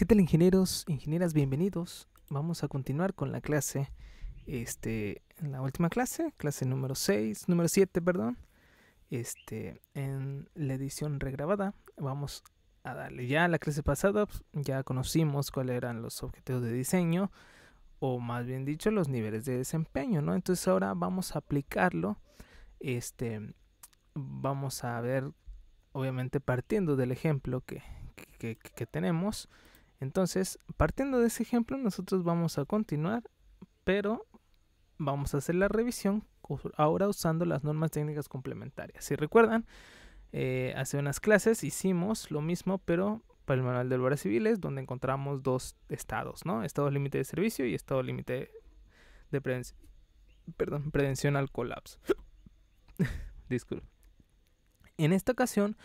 ¿Qué tal ingenieros, ingenieras? Bienvenidos. Vamos a continuar con la clase, este, en la última clase, clase número 6, número 7, perdón. Este, en la edición regrabada, vamos a darle. Ya a la clase pasada pues, ya conocimos cuáles eran los objetivos de diseño, o más bien dicho, los niveles de desempeño, ¿no? Entonces ahora vamos a aplicarlo, este, vamos a ver, obviamente partiendo del ejemplo que tenemos, entonces, partiendo de ese ejemplo, nosotros vamos a continuar, pero vamos a hacer la revisión ahora usando las normas técnicas complementarias. Si recuerdan, eh, hace unas clases hicimos lo mismo, pero para el manual de obras civiles, donde encontramos dos estados, ¿no? Estado límite de servicio y estado límite de perdón, prevención al colapso. Disculpe. En esta ocasión,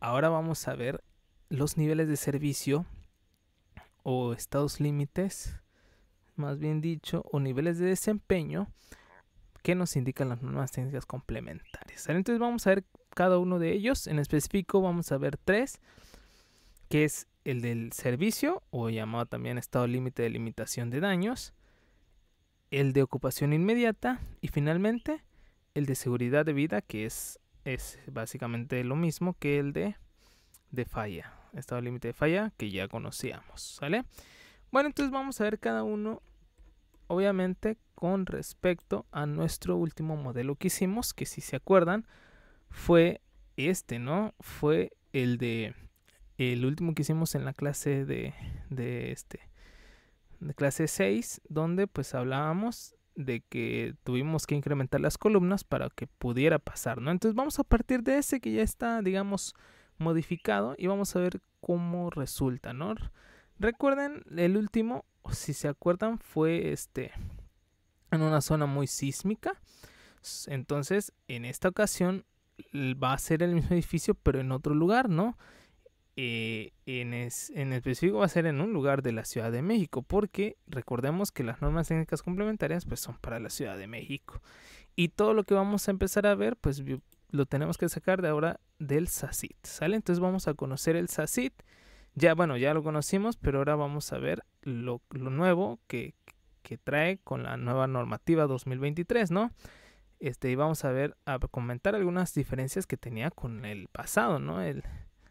ahora vamos a ver los niveles de servicio o estados límites, más bien dicho, o niveles de desempeño que nos indican las normas técnicas complementarias. Entonces vamos a ver cada uno de ellos. En específico vamos a ver tres, que es el del servicio, o llamado también estado límite de limitación de daños, el de ocupación inmediata y finalmente el de seguridad de vida, que es, es básicamente lo mismo que el de, de falla estado límite de falla que ya conocíamos, ¿sale? Bueno, entonces vamos a ver cada uno, obviamente, con respecto a nuestro último modelo que hicimos, que si se acuerdan, fue este, ¿no? Fue el de el último que hicimos en la clase de, de este de clase 6 donde pues hablábamos de que tuvimos que incrementar las columnas para que pudiera pasar, ¿no? Entonces vamos a partir de ese que ya está, digamos, modificado y vamos a ver cómo resulta, ¿no? Recuerden, el último, si se acuerdan, fue este en una zona muy sísmica. Entonces, en esta ocasión va a ser el mismo edificio, pero en otro lugar, ¿no? Eh, en, es, en específico va a ser en un lugar de la Ciudad de México, porque recordemos que las normas técnicas complementarias pues son para la Ciudad de México. Y todo lo que vamos a empezar a ver, pues lo tenemos que sacar de ahora del SACIT, ¿sale? Entonces vamos a conocer el SACIT. Ya, bueno, ya lo conocimos, pero ahora vamos a ver lo, nuevo que, trae con la nueva normativa 2023, ¿no? Este, y vamos a ver, a comentar algunas diferencias que tenía con el pasado, ¿no? El,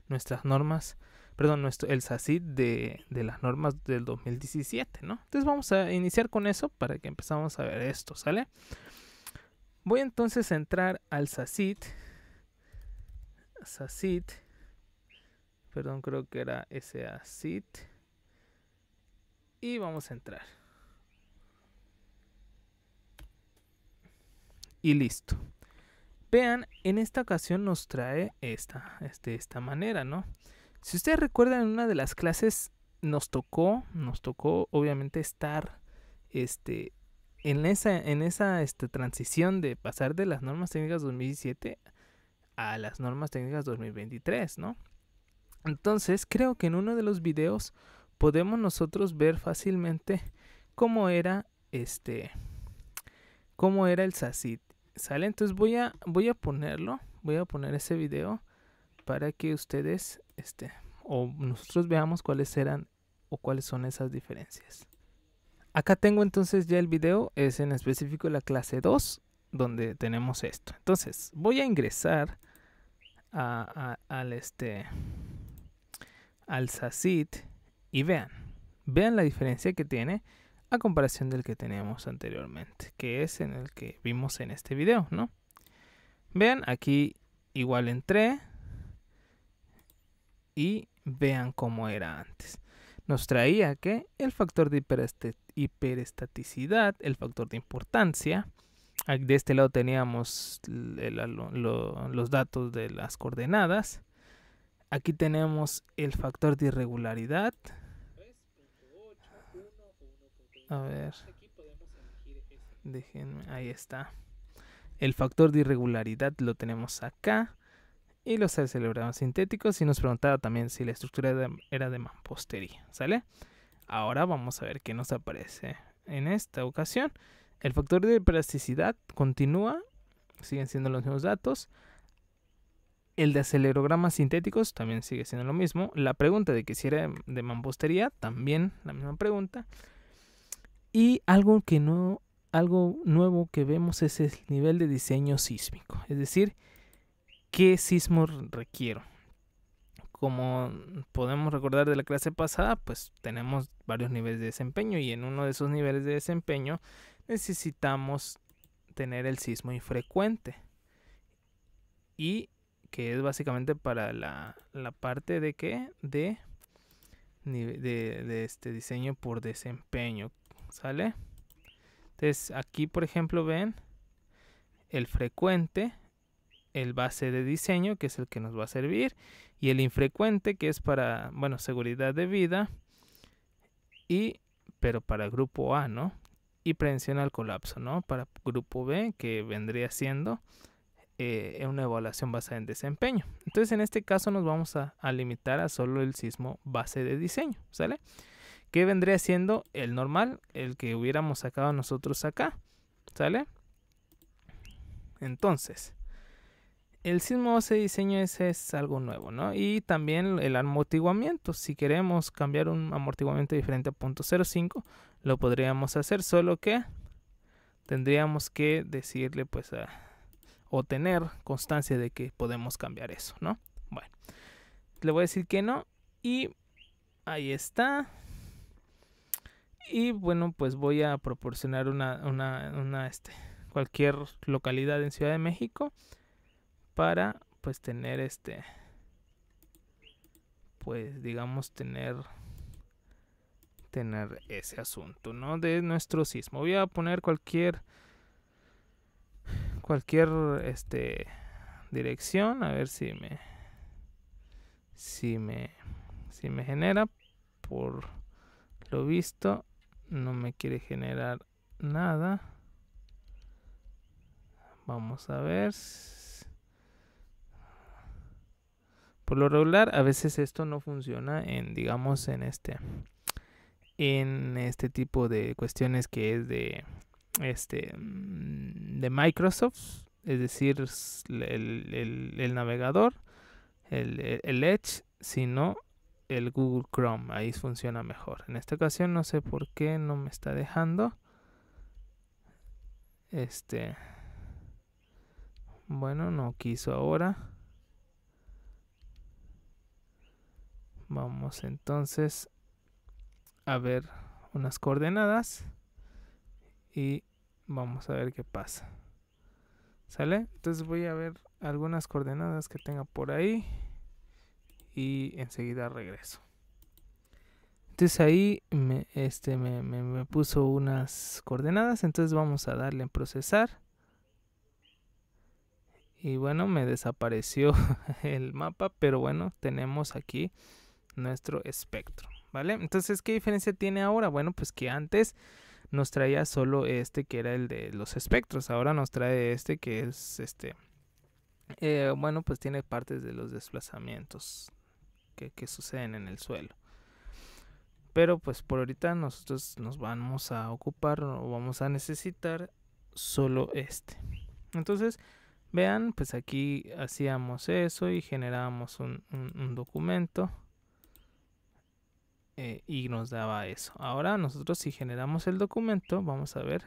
nuestras normas, perdón, nuestro, el SACIT de, de las normas del 2017, ¿no? Entonces vamos a iniciar con eso para que empezamos a ver esto, ¿sale? Voy entonces a entrar al SACIT. SACIT. Perdón, creo que era SACIT. Y vamos a entrar. Y listo. Vean, en esta ocasión nos trae esta, este, esta manera, ¿no? Si ustedes recuerdan, en una de las clases nos tocó, nos tocó obviamente estar este, en esa, en esa este, transición de pasar de las normas técnicas 2017 a las normas técnicas 2023, ¿no? Entonces creo que en uno de los videos podemos nosotros ver fácilmente cómo era este, cómo era el SACIT, ¿sale? Entonces voy a, voy a ponerlo, voy a poner ese video para que ustedes, este, o nosotros veamos cuáles eran o cuáles son esas diferencias. Acá tengo entonces ya el video, es en específico la clase 2, donde tenemos esto. Entonces, voy a ingresar al este al SACIT y vean, vean la diferencia que tiene a comparación del que teníamos anteriormente, que es en el que vimos en este video, ¿no? Vean, aquí igual entré y vean cómo era antes nos traía que el factor de hiperestaticidad, el factor de importancia, ah, de este lado teníamos los datos de las coordenadas, aquí tenemos el factor de irregularidad, a ver, déjenme, ahí está, el factor de irregularidad lo tenemos acá, y los acelerogramas sintéticos y nos preguntaba también si la estructura era de mampostería, ¿sale? Ahora vamos a ver qué nos aparece en esta ocasión. El factor de plasticidad continúa, siguen siendo los mismos datos. El de acelerogramas sintéticos también sigue siendo lo mismo. La pregunta de que si era de mampostería, también la misma pregunta. Y algo que no algo nuevo que vemos es el nivel de diseño sísmico, es decir, qué sismo requiero. Como podemos recordar de la clase pasada, pues tenemos varios niveles de desempeño y en uno de esos niveles de desempeño necesitamos tener el sismo infrecuente. Y que es básicamente para la, parte de qué de, de este diseño por desempeño. ¿Sale? Entonces aquí por ejemplo ven el frecuente el base de diseño, que es el que nos va a servir, y el infrecuente, que es para, bueno, seguridad de vida, y, pero para grupo A, ¿no? Y prevención al colapso, ¿no? Para grupo B, que vendría siendo eh, una evaluación basada en desempeño. Entonces, en este caso nos vamos a, a limitar a solo el sismo base de diseño, ¿sale? Que vendría siendo el normal, el que hubiéramos sacado nosotros acá, ¿sale? Entonces, el sismo de diseño ese es algo nuevo, ¿no? Y también el amortiguamiento. Si queremos cambiar un amortiguamiento diferente a .05, lo podríamos hacer, solo que tendríamos que decirle, pues, a, o tener constancia de que podemos cambiar eso, ¿no? Bueno, le voy a decir que no y ahí está. Y bueno, pues voy a proporcionar una, este, cualquier localidad en Ciudad de México para pues tener este pues digamos tener tener ese asunto no de nuestro sismo voy a poner cualquier cualquier este dirección a ver si me si me si me genera por lo visto no me quiere generar nada vamos a ver por lo regular, a veces esto no funciona en, digamos, en este, en este tipo de cuestiones que es de, este, mm, de Microsoft, es decir, el, navegador, el, e, el Edge, sino el Google Chrome, ahí funciona mejor. En esta ocasión no sé por qué no me está dejando. Este, bueno, no quiso ahora. Vamos entonces a ver unas coordenadas y vamos a ver qué pasa. ¿Sale? Entonces voy a ver algunas coordenadas que tenga por ahí y enseguida regreso. Entonces ahí me, este, puso unas coordenadas, entonces vamos a darle en procesar. Y bueno, me desapareció el mapa, pero bueno, tenemos aquí nuestro espectro, ¿vale? Entonces, ¿qué diferencia tiene ahora? Bueno, pues que antes nos traía solo este que era el de los espectros, ahora nos trae este que es este, eh, bueno, pues tiene partes de los desplazamientos que, suceden en el suelo. Pero pues por ahorita nosotros nos vamos a ocupar o vamos a necesitar solo este. Entonces, vean, pues aquí hacíamos eso y generábamos un documento eh, y nos daba eso. Ahora nosotros si generamos el documento, vamos a ver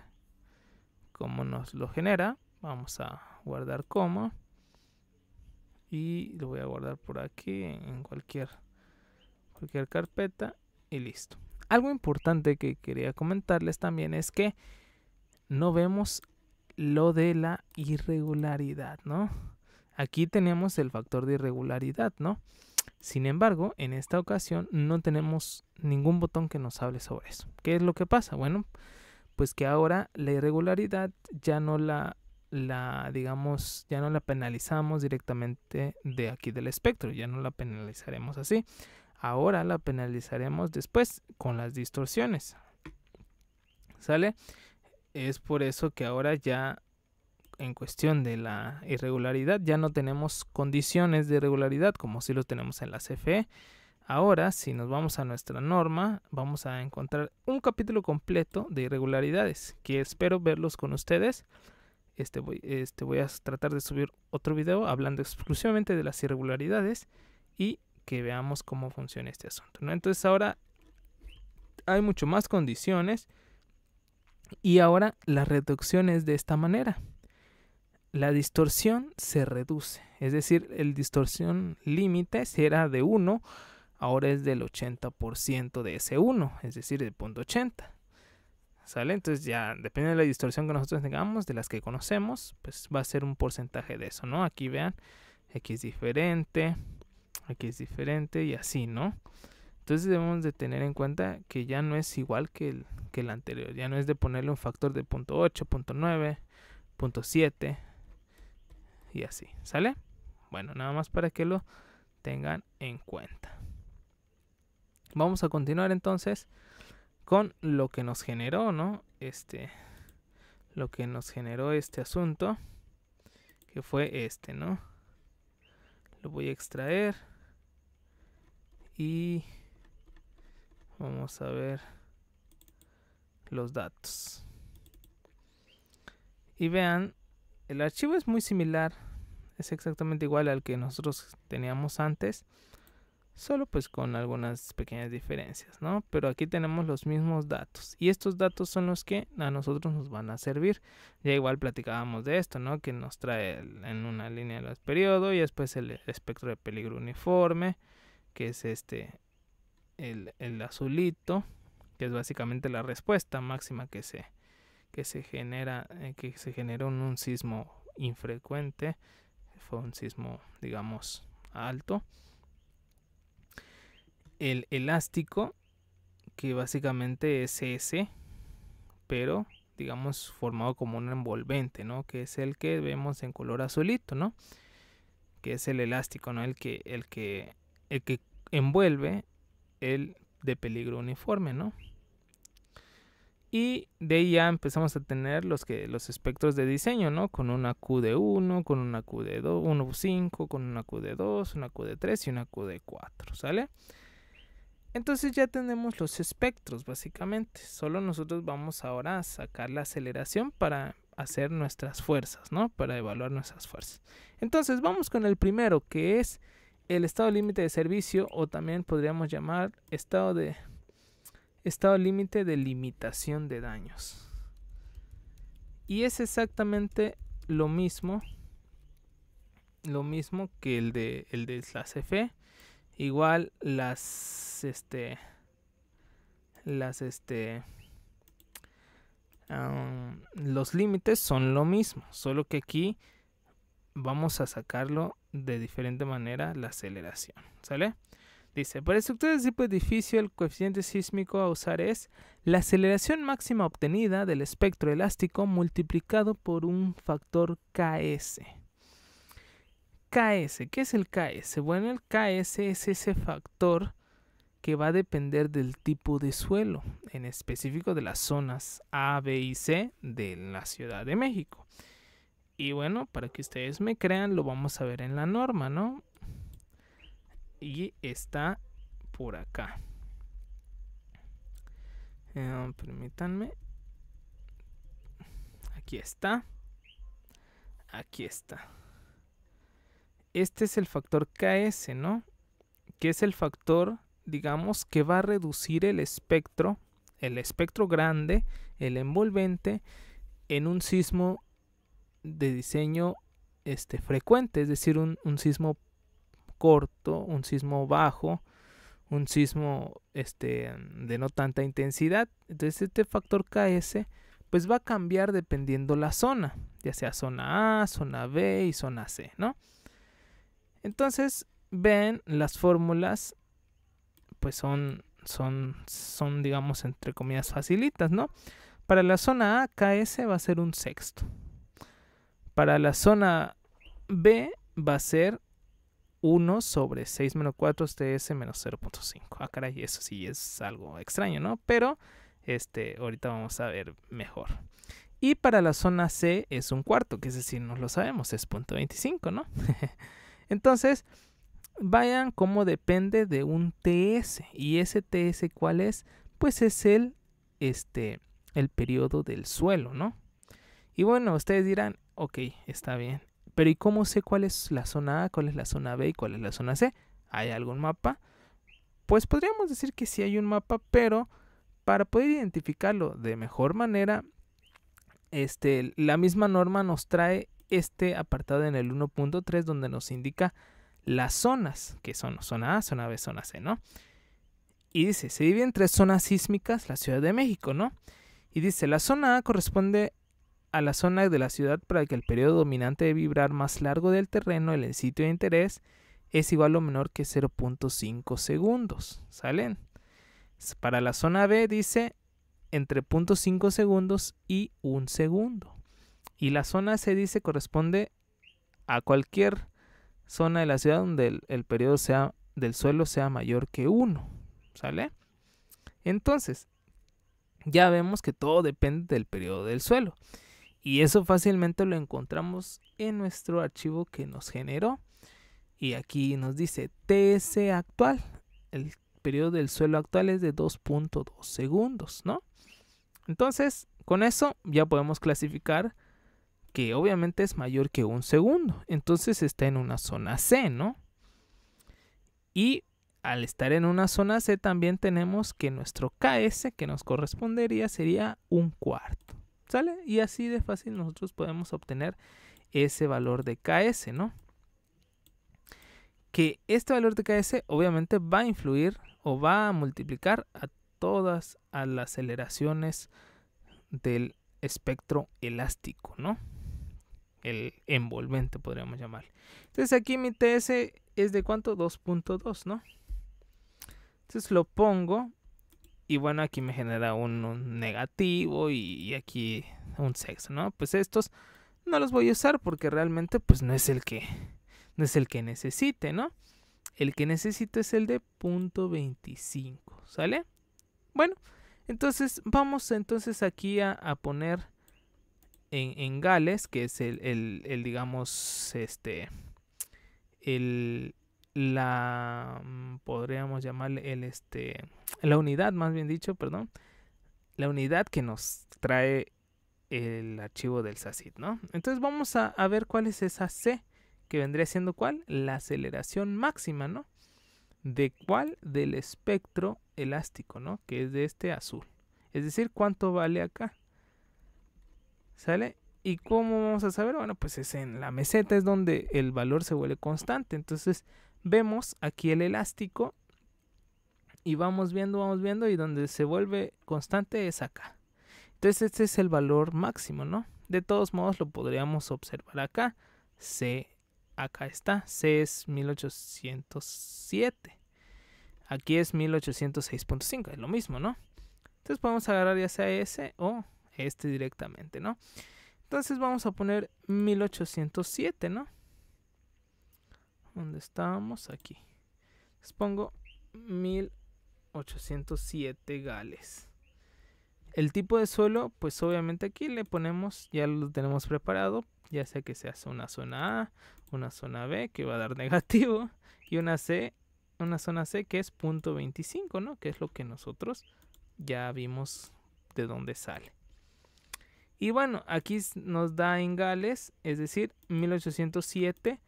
cómo nos lo genera. Vamos a guardar como y lo voy a guardar por aquí en cualquier, cualquier carpeta y listo. Algo importante que quería comentarles también es que no vemos lo de la irregularidad, ¿no? Aquí tenemos el factor de irregularidad, ¿no? Sin embargo, en esta ocasión no tenemos ningún botón que nos hable sobre eso. ¿Qué es lo que pasa? Bueno, pues que ahora la irregularidad ya no la, la digamos, ya no la penalizamos directamente de aquí del espectro, ya no la penalizaremos así. Ahora la penalizaremos después con las distorsiones. ¿Sale? Es por eso que ahora ya en cuestión de la irregularidad, ya no tenemos condiciones de irregularidad como si los tenemos en la CFE. Ahora, si nos vamos a nuestra norma, vamos a encontrar un capítulo completo de irregularidades, que espero verlos con ustedes. Este voy, este voy a tratar de subir otro video hablando exclusivamente de las irregularidades y que veamos cómo funciona este asunto. Entonces ahora hay mucho más condiciones y ahora la reducción es de esta manera la distorsión se reduce. Es decir, el distorsión límite si era de 1, ahora es del 80% de ese 1, es decir, del punto 80. ¿Sale? Entonces ya depende de la distorsión que nosotros tengamos, de las que conocemos, pues va a ser un porcentaje de eso, ¿no? Aquí vean, aquí es diferente, aquí es diferente y así, ¿no? Entonces debemos de tener en cuenta que ya no es igual que el, que el anterior, ya no es de ponerle un factor de 0.8, 0.9, 0.7, y así, ¿sale? Bueno, nada más para que lo tengan en cuenta. Vamos a continuar entonces con lo que nos generó, ¿no? Este, lo que nos generó este asunto, que fue este, ¿no? Lo voy a extraer y vamos a ver los datos. Y vean el archivo es muy similar, es exactamente igual al que nosotros teníamos antes, solo pues con algunas pequeñas diferencias, ¿no? Pero aquí tenemos los mismos datos y estos datos son los que a nosotros nos van a servir. Ya igual platicábamos de esto, ¿no? Que nos trae en una línea los periodo y después el espectro de peligro uniforme, que es este, el, el azulito, que es básicamente la respuesta máxima que se que se genera, eh, que se generó en un sismo infrecuente, fue un sismo, digamos, alto. El elástico, que básicamente es ese, pero digamos formado como un envolvente, ¿no? Que es el que vemos en color azulito, ¿no? Que es el elástico, ¿no? El que, el que, el que envuelve el de peligro uniforme, ¿no? Y de ahí ya empezamos a tener los, que, los espectros de diseño, ¿no? Con una Q de 1, con una Q de 2, 5, con una Q de 2, una Q de 3 y una Q de 4, ¿sale? Entonces ya tenemos los espectros básicamente. Solo nosotros vamos ahora a sacar la aceleración para hacer nuestras fuerzas, ¿no? Para evaluar nuestras fuerzas. Entonces vamos con el primero que es el estado límite de servicio o también podríamos llamar estado de estado límite de limitación de daños. Y es exactamente lo mismo. Lo mismo que el de, el de la cf Igual las. Este. Las este. los límites son lo mismo. Solo que aquí vamos a sacarlo de diferente manera la aceleración. ¿Sale? Dice, para estructuras de tipo edificio el coeficiente sísmico a usar es la aceleración máxima obtenida del espectro elástico multiplicado por un factor KS. KS, ¿qué es el KS? Bueno, el KS es ese factor que va a depender del tipo de suelo, en específico de las zonas A, B y C de la Ciudad de México. Y bueno, para que ustedes me crean, lo vamos a ver en la norma, ¿no? y está por acá. Eh, permítanme. Aquí está. Aquí está. Este es el factor KS, ¿no? Que es el factor, digamos, que va a reducir el espectro, el espectro grande, el envolvente, en un sismo de diseño este, frecuente, es decir, un, un sismo corto, un sismo bajo, un sismo este, de no tanta intensidad. Entonces este factor KS pues va a cambiar dependiendo la zona, ya sea zona A, zona B y zona C, ¿no? Entonces ven las fórmulas pues son, son, son digamos entre comillas facilitas, ¿no? Para la zona A, KS va a ser un sexto. Para la zona B va a ser 1 sobre 6 menos 4 TS este menos 0.5. Ah, caray, eso sí es algo extraño, ¿no? Pero este, ahorita vamos a ver mejor. Y para la zona C es un cuarto, que es decir, no lo sabemos, es 0.25, ¿no? Entonces, vayan cómo depende de un TS. ¿Y ese TS cuál es? Pues es el, este, el periodo del suelo, ¿no? Y bueno, ustedes dirán, ok, está bien. Pero ¿y cómo sé cuál es la zona A, cuál es la zona B y cuál es la zona C? ¿Hay algún mapa? Pues podríamos decir que sí hay un mapa, pero para poder identificarlo de mejor manera, este, la misma norma nos trae este apartado en el 1.3 donde nos indica las zonas, que son zona A, zona B, zona C, ¿no? Y dice, se divide en tres zonas sísmicas la Ciudad de México, ¿no? Y dice, la zona A corresponde a la zona de la ciudad para que el periodo dominante de vibrar más largo del terreno en el sitio de interés es igual o menor que 0.5 segundos. ¿Salen? Para la zona B dice entre 0.5 segundos y 1 segundo. Y la zona C dice corresponde a cualquier zona de la ciudad donde el, periodo sea, del suelo sea mayor que 1. ¿Sale? Entonces, ya vemos que todo depende del periodo del suelo. Y eso fácilmente lo encontramos en nuestro archivo que nos generó. Y aquí nos dice TS actual. El periodo del suelo actual es de 2.2 segundos, ¿no? Entonces, con eso ya podemos clasificar que obviamente es mayor que un segundo. Entonces está en una zona C, ¿no? Y al estar en una zona C también tenemos que nuestro KS que nos correspondería sería un cuarto. ¿Sale? Y así de fácil nosotros podemos obtener ese valor de KS, ¿no? Que este valor de KS obviamente va a influir o va a multiplicar a todas a las aceleraciones del espectro elástico, ¿no? El envolvente podríamos llamar. Entonces aquí mi TS es de cuánto? 2.2, ¿no? Entonces lo pongo y bueno, aquí me genera un, negativo y, aquí un sexo, ¿no? Pues estos no los voy a usar porque realmente pues no es el que no es el que necesite, ¿no? El que necesito es el de 25, ¿sale? Bueno, entonces vamos entonces aquí a, poner en, Gales, que es el digamos, este, el, la mm, podríamos llamarle el este la unidad más bien dicho perdón la unidad que nos trae el archivo del SACID, ¿no? Entonces vamos a, a, ver cuál es esa C, que vendría siendo cuál? La aceleración máxima, ¿no? ¿De cuál? Del espectro elástico, ¿no? Que es de este azul. Es decir, ¿cuánto vale acá? ¿Sale? ¿Y cómo vamos a saber? Bueno, pues es en la meseta, es donde el valor se vuelve constante. Entonces, vemos aquí el elástico y vamos viendo, vamos viendo y donde se vuelve constante es acá. Entonces este es el valor máximo, ¿no? De todos modos lo podríamos observar acá. C, acá está. C es 1807. Aquí es 1806.5, es lo mismo, ¿no? Entonces podemos agarrar ya sea ese o este directamente, ¿no? Entonces vamos a poner 1807, ¿no? ¿Dónde estábamos Aquí. Les pongo 1807 gales. El tipo de suelo, pues obviamente aquí le ponemos, ya lo tenemos preparado, ya sea que sea una zona A, una zona B que va a dar negativo y una C, una zona C que es punto 25, ¿no? Que es lo que nosotros ya vimos de dónde sale. Y bueno, aquí nos da en Gales, es decir, 1807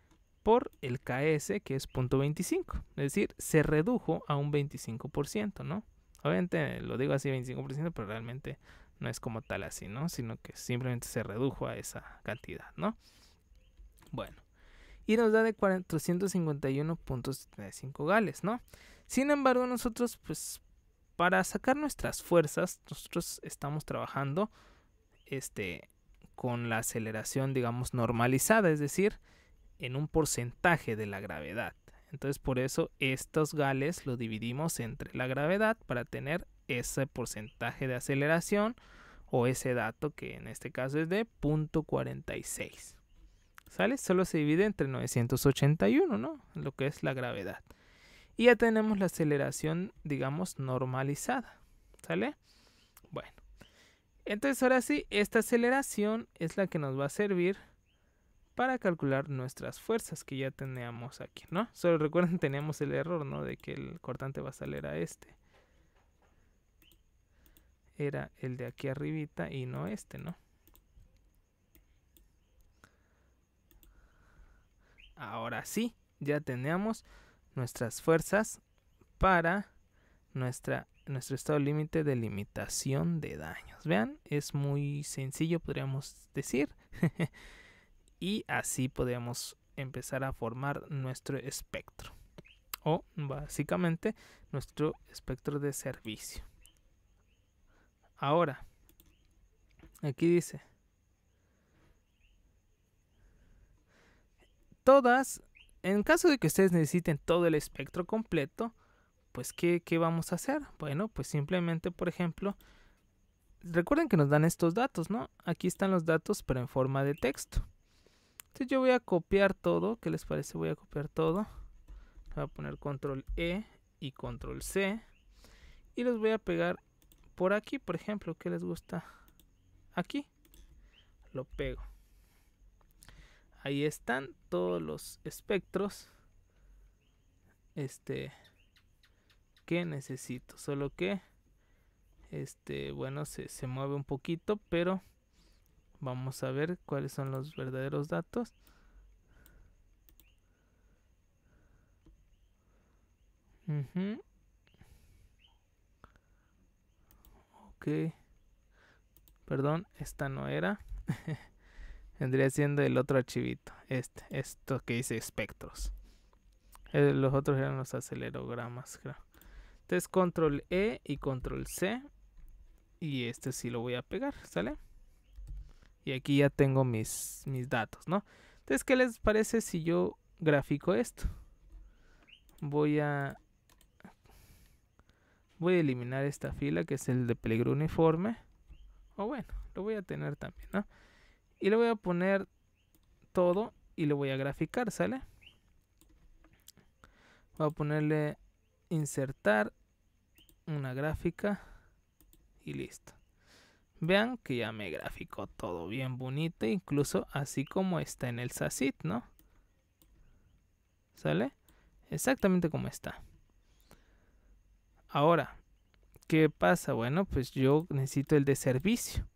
por el KS, que es .25, Es decir, se redujo a un 25%, ¿no? Obviamente lo digo así 25%, pero realmente no es como tal así, ¿no? Sino que simplemente se redujo a esa cantidad, ¿no? Bueno. Y nos da de 451.75 gales, ¿no? Sin embargo, nosotros, pues, para sacar nuestras fuerzas, nosotros estamos trabajando, este, con la aceleración, digamos, normalizada, es decir, en un porcentaje de la gravedad. Entonces por eso estos gales lo dividimos entre la gravedad para tener ese porcentaje de aceleración o ese dato que en este caso es de 0.46. ¿Sale? Solo se divide entre 981, ¿no? Lo que es la gravedad. Y ya tenemos la aceleración, digamos, normalizada. ¿Sale? Bueno. Entonces ahora sí, esta aceleración es la que nos va a servir para calcular nuestras fuerzas que ya teníamos aquí, ¿no? Solo recuerden, teníamos el error, ¿no? De que el cortante va a salir a este. Era el de aquí arribita y no este, ¿no? Ahora sí, ya teníamos nuestras fuerzas para nuestra, nuestro estado límite de limitación de daños. Vean, es muy sencillo, podríamos decir. y así podemos empezar a formar nuestro espectro o básicamente nuestro espectro de servicio. Ahora, aquí dice, todas, en caso de que ustedes necesiten todo el espectro completo, pues ¿qué, ¿qué, vamos a hacer? Bueno, pues simplemente, por ejemplo, recuerden que nos dan estos datos, ¿no? Aquí están los datos, pero en forma de texto. Entonces yo voy a copiar todo. ¿Qué les parece? Voy a copiar todo. Voy a poner control E y control C. Y los voy a pegar por aquí, por ejemplo. ¿Qué les gusta? Aquí. Lo pego. Ahí están todos los espectros. Este. Que necesito. Solo que. Este. Bueno, se, se mueve un poquito. Pero Vamos a ver cuáles son los verdaderos datos. Ok. Perdón, esta no era. Vendría siendo el otro archivito. Este, esto que dice espectros. Eh, los otros eran los acelerogramas, Entonces control E y control C. Y este sí lo voy a pegar, ¿sale? Y aquí ya tengo mis, mis datos, ¿no? Entonces, ¿qué les parece si yo grafico esto? Voy a... Voy a eliminar esta fila que es el de peligro uniforme. O bueno, lo voy a tener también, ¿no? Y le voy a poner todo y lo voy a graficar, ¿sale? Voy a ponerle insertar una gráfica y listo. Vean que ya me graficó todo bien bonito, incluso así como está en el SACIT, ¿no? ¿Sale? Exactamente como está. Ahora, ¿qué pasa? Bueno, pues yo necesito el de servicio.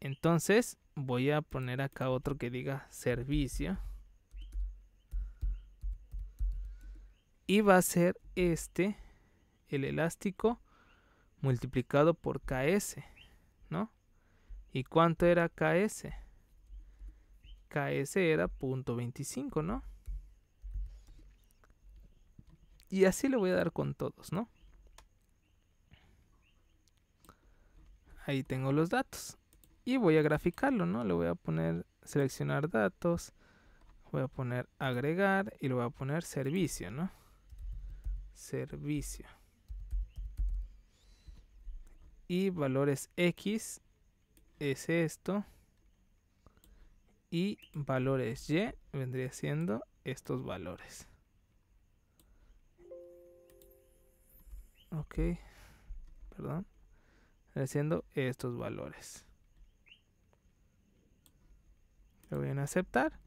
Entonces, voy a poner acá otro que diga servicio. Y va a ser este, el elástico multiplicado por KS. ¿no? ¿Y cuánto era KS? KS era .25, ¿no? Y así le voy a dar con todos, ¿no? Ahí tengo los datos. Y voy a graficarlo, ¿no? Le voy a poner seleccionar datos. Voy a poner agregar y le voy a poner servicio, ¿no? Servicio y valores X es esto y valores Y vendría siendo estos valores. Ok, perdón, vendría siendo estos valores. Lo voy a aceptar,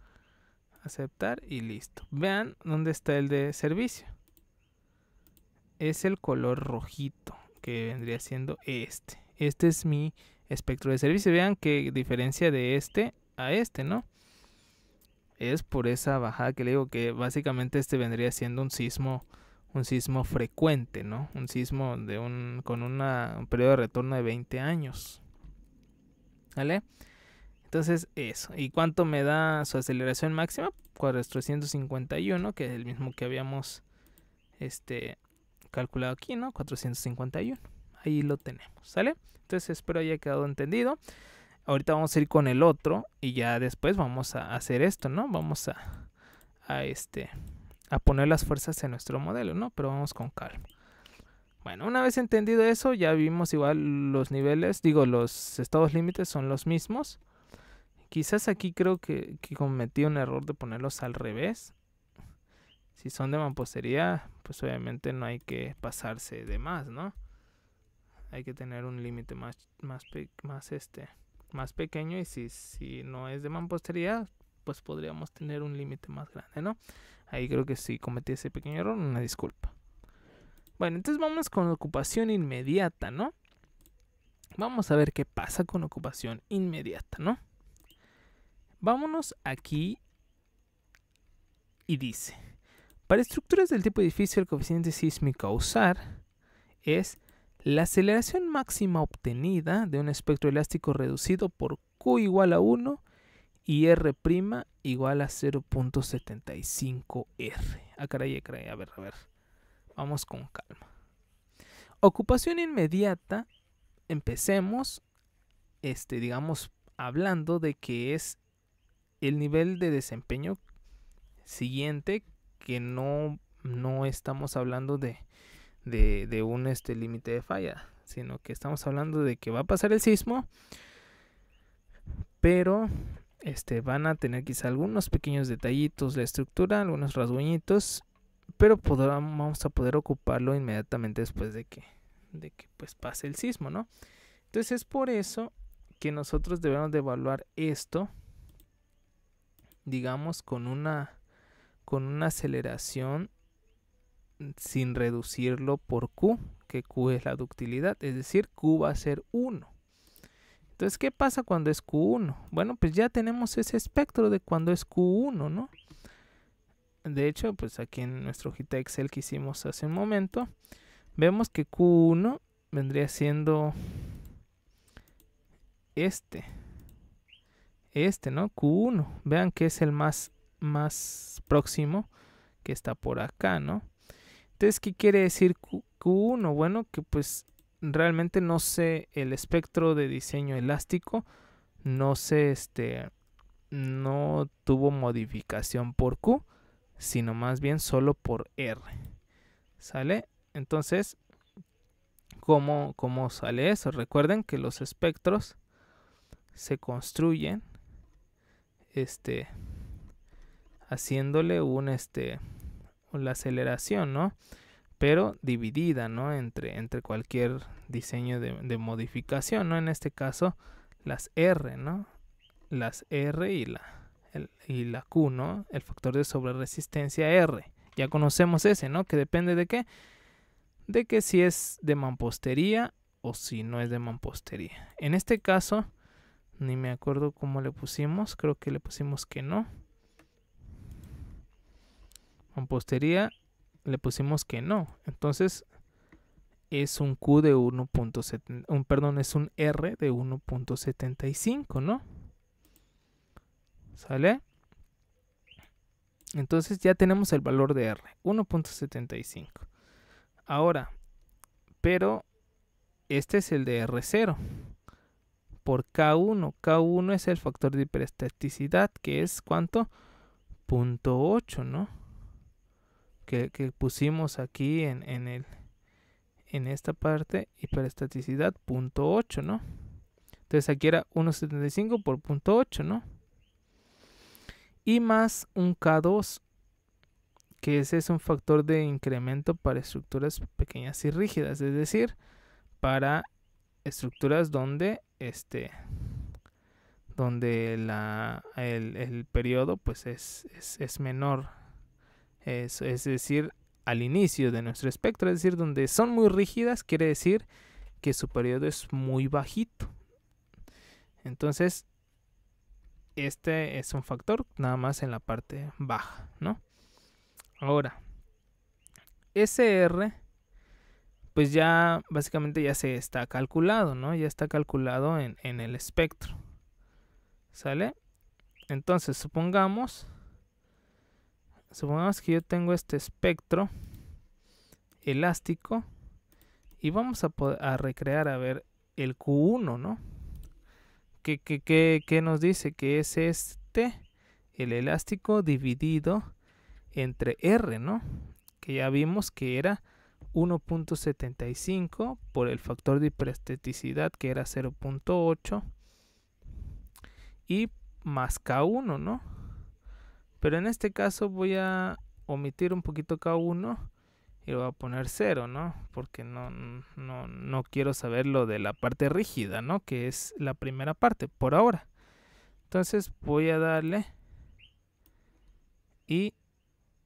aceptar y listo. Vean dónde está el de servicio. Es el color rojito que vendría siendo este. Este es mi espectro de servicio. Vean qué diferencia de este a este, ¿no? Es por esa bajada que le digo que básicamente este vendría siendo un sismo, un sismo frecuente, ¿no? Un sismo de un, con un periodo de retorno de 20 años. ¿Vale? Entonces, eso. ¿Y cuánto me da su aceleración máxima? 451, que es el mismo que habíamos este, calculado aquí, ¿no? 451. Ahí lo tenemos, ¿sale? Entonces espero haya quedado entendido. Ahorita vamos a ir con el otro y ya después vamos a hacer esto, ¿no? Vamos a, a este, a poner las fuerzas en nuestro modelo, ¿no? Pero vamos con calma. Bueno, una vez entendido eso, ya vimos igual los niveles, digo, los estados límites son los mismos. Quizás aquí creo que, que cometí un error de ponerlos al revés si son de mampostería, pues obviamente no hay que pasarse de más, ¿no? Hay que tener un límite más, más, este, más pequeño y si, si no es de mampostería, pues podríamos tener un límite más grande, ¿no? Ahí creo que sí cometí ese pequeño error, una disculpa. Bueno, entonces vamos con ocupación inmediata, ¿no? Vamos a ver qué pasa con ocupación inmediata, ¿no? Vámonos aquí y dice para estructuras del tipo edificio, el coeficiente sísmico a usar es la aceleración máxima obtenida de un espectro elástico reducido por Q igual a 1 y R' igual a 0.75R. ¡A ah, caray, a ver, a ver. Vamos con calma. Ocupación inmediata, empecemos, este, digamos, hablando de que es el nivel de desempeño siguiente que no, estamos hablando de, de, un este, límite de falla, sino que estamos hablando de que va a pasar el sismo, pero este, van a tener quizá algunos pequeños detallitos de la estructura, algunos rasguñitos, pero vamos a poder ocuparlo inmediatamente después de que, de que pues, pase el sismo, ¿no? Entonces es por eso que nosotros debemos de evaluar esto, digamos, con una con una aceleración sin reducirlo por Q, que Q es la ductilidad, es decir, Q va a ser 1. Entonces, ¿qué pasa cuando es Q1? Bueno, pues ya tenemos ese espectro de cuando es Q1, ¿no? De hecho, pues aquí en nuestro hojita Excel que hicimos hace un momento, vemos que Q1 vendría siendo este. Este, ¿no? Q1. Vean que es el más más próximo que está por acá, ¿no? Entonces, ¿qué quiere decir Q 1 Bueno, que pues realmente no sé el espectro de diseño elástico, no se este, no tuvo modificación por Q, sino más bien solo por R. ¿Sale? Entonces, ¿cómo, cómo sale eso? Recuerden que los espectros se construyen este haciéndole un este la aceleración, ¿no? Pero dividida, ¿no? Entre, entre cualquier diseño de, modificación, ¿no? En este caso, las R, ¿no? Las R y la, y la Q, ¿no? El factor de resistencia R. Ya conocemos ese, ¿no? Que depende de qué. De que si es de mampostería o si no es de mampostería. En este caso, ni me acuerdo cómo le pusimos. Creo que le pusimos que no postería le pusimos que no. Entonces es un Q de 1.7, un perdón, es un R de 1.75, ¿no? ¿Sale? Entonces ya tenemos el valor de R, 1.75. Ahora, pero este es el de R0 por K1. K1 es el factor de hiperestaticidad, que es cuánto? 0.8, ¿no? que, pusimos aquí en, en, el, en esta parte, hiperestaticidad, punto 8, ¿no? Entonces aquí era 1.75 por punto 8, ¿no? Y más un K2, que ese es un factor de incremento para estructuras pequeñas y rígidas, es decir, para estructuras donde este donde el, periodo pues es, es, es menor es, decir, al inicio de nuestro espectro, es decir, donde son muy rígidas, quiere decir que su periodo es muy bajito. Entonces, este es un factor nada más en la parte baja, ¿no? Ahora, SR, pues ya básicamente ya se está calculado, ¿no? Ya está calculado en, en el espectro. ¿Sale? Entonces, supongamos supongamos que yo tengo este espectro elástico y vamos a, recrear a ver el Q1, ¿no? ¿Qué, que qué nos dice? Que es este, el elástico dividido entre R, ¿no? Que ya vimos que era 1.75 por el factor de hiperesteticidad que era 0.8 y más K1, ¿no? Pero en este caso voy a omitir un poquito cada uno y lo voy a poner cero, ¿no? Porque no, no quiero saber lo de la parte rígida, ¿no? Que es la primera parte, por ahora. Entonces voy a darle y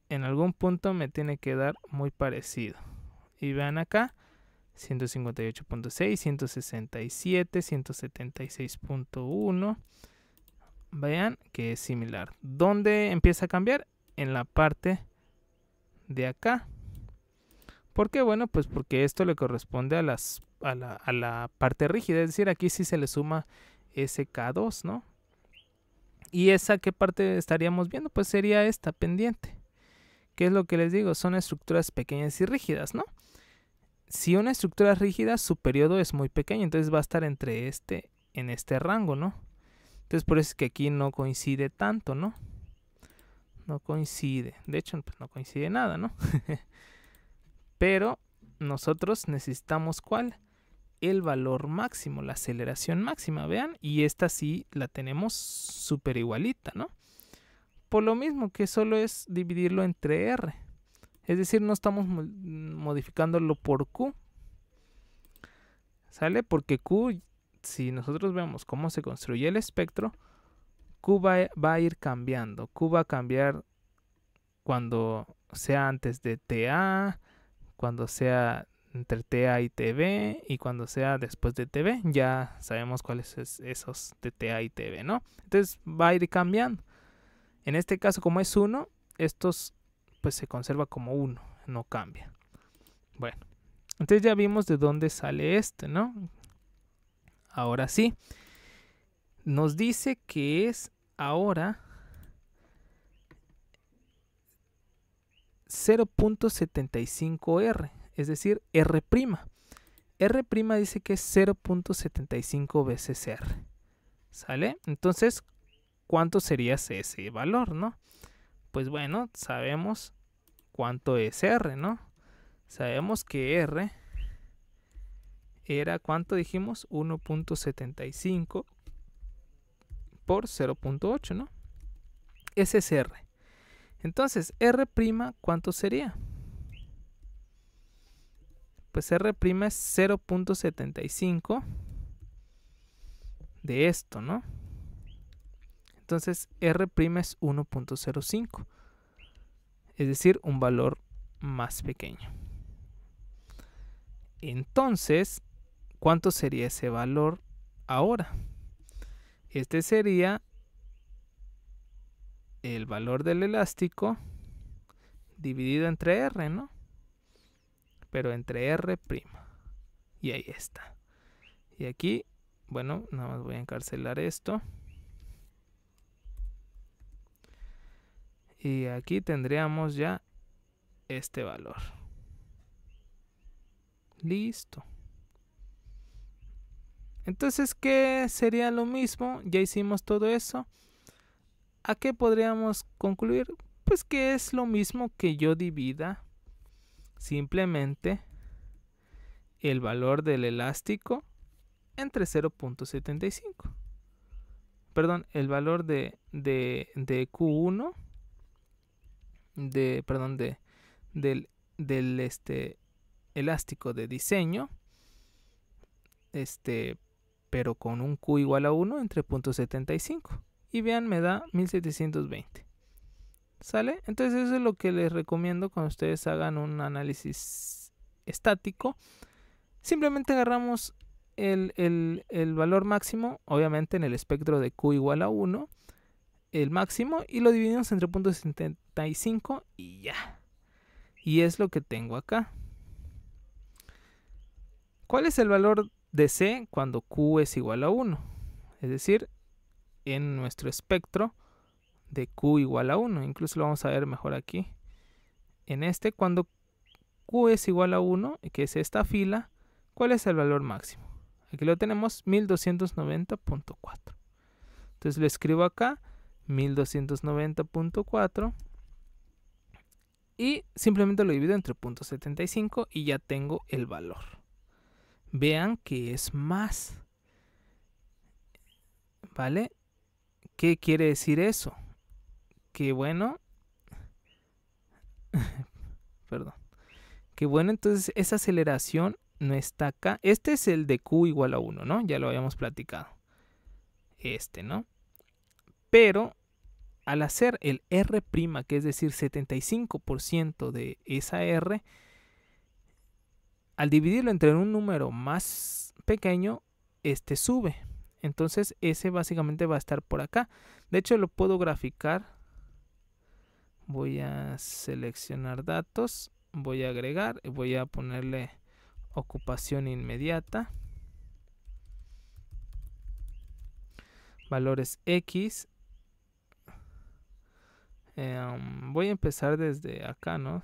en algún punto me tiene que dar muy parecido. Y vean acá, 158.6, 167, 176.1 vean que es similar. ¿Dónde empieza a cambiar? En la parte de acá. ¿Por qué? Bueno, pues porque esto le corresponde a, la, parte rígida. Es decir, aquí sí se le suma ese K2, ¿no? ¿Y esa qué parte estaríamos viendo? Pues sería esta pendiente. ¿Qué es lo que les digo? Son estructuras pequeñas y rígidas, ¿no? Si una estructura es rígida, su periodo es muy pequeño, entonces va a estar entre este, en este rango, ¿no? Entonces por eso es que aquí no coincide tanto, ¿no? No coincide. De hecho, pues no coincide nada, ¿no? Pero nosotros necesitamos cuál? El valor máximo, la aceleración máxima, vean. Y esta sí la tenemos súper igualita, ¿no? Por lo mismo que solo es dividirlo entre R. Es decir, no estamos modificándolo por Q. ¿Sale? Porque Q si nosotros vemos cómo se construye el espectro, Q va, a ir cambiando. Q va a cambiar cuando sea antes de TA, cuando sea entre TA y TB y cuando sea después de TB, ya sabemos cuáles es esos de TA y TB, ¿no? Entonces va a ir cambiando. En este caso, como es 1, estos pues se conserva como 1, no cambia. Bueno, entonces ya vimos de dónde sale este, ¿no? ahora sí. Nos dice que es ahora 0.75R, es decir, R'. R' dice que es 0.75 veces R. ¿Sale? Entonces, ¿cuánto sería ese valor, no? Pues bueno, sabemos cuánto es R, ¿no? Sabemos que R era, ¿cuánto dijimos? 1.75 por 0.8, ¿no? Ese es R. Entonces, R', ¿cuánto sería? Pues R' es 0.75 de esto, ¿no? Entonces, R' es 1.05, es decir, un valor más pequeño. Entonces, ¿Cuánto sería ese valor ahora? Este sería el valor del elástico dividido entre R, ¿no? Pero entre R'. Y ahí está. Y aquí, bueno, nada más voy a encarcelar esto. Y aquí tendríamos ya este valor. Listo. Entonces, ¿qué sería lo mismo? Ya hicimos todo eso. ¿A qué podríamos concluir? Pues que es lo mismo que yo divida simplemente el valor del elástico entre 0.75. Perdón, el valor de, de, de Q1 de, perdón, de, del, del este, elástico de diseño este pero con un Q igual a 1 entre .75. Y vean, me da 1720. ¿Sale? Entonces eso es lo que les recomiendo cuando ustedes hagan un análisis estático. Simplemente agarramos el, el valor máximo, obviamente en el espectro de Q igual a 1, el máximo, y lo dividimos entre .75 y ya. Y es lo que tengo acá. ¿Cuál es el valor de C cuando Q es igual a 1. Es decir, en nuestro espectro de Q igual a 1. Incluso lo vamos a ver mejor aquí. En este, cuando Q es igual a 1, que es esta fila, ¿cuál es el valor máximo? Aquí lo tenemos 1290.4. Entonces lo escribo acá, 1290.4. Y simplemente lo divido entre 0.75 y ya tengo el valor vean que es más. ¿Vale? ¿Qué quiere decir eso? Que bueno. perdón. Que bueno, entonces esa aceleración no está acá. Este es el de Q igual a 1, ¿no? Ya lo habíamos platicado. Este, ¿no? Pero al hacer el R', que es decir, 75% de esa R, al dividirlo entre un número más pequeño, este sube. Entonces ese básicamente va a estar por acá. De hecho lo puedo graficar. Voy a seleccionar datos. Voy a agregar. Voy a ponerle ocupación inmediata. Valores X. Eh, um, voy a empezar desde acá, ¿no?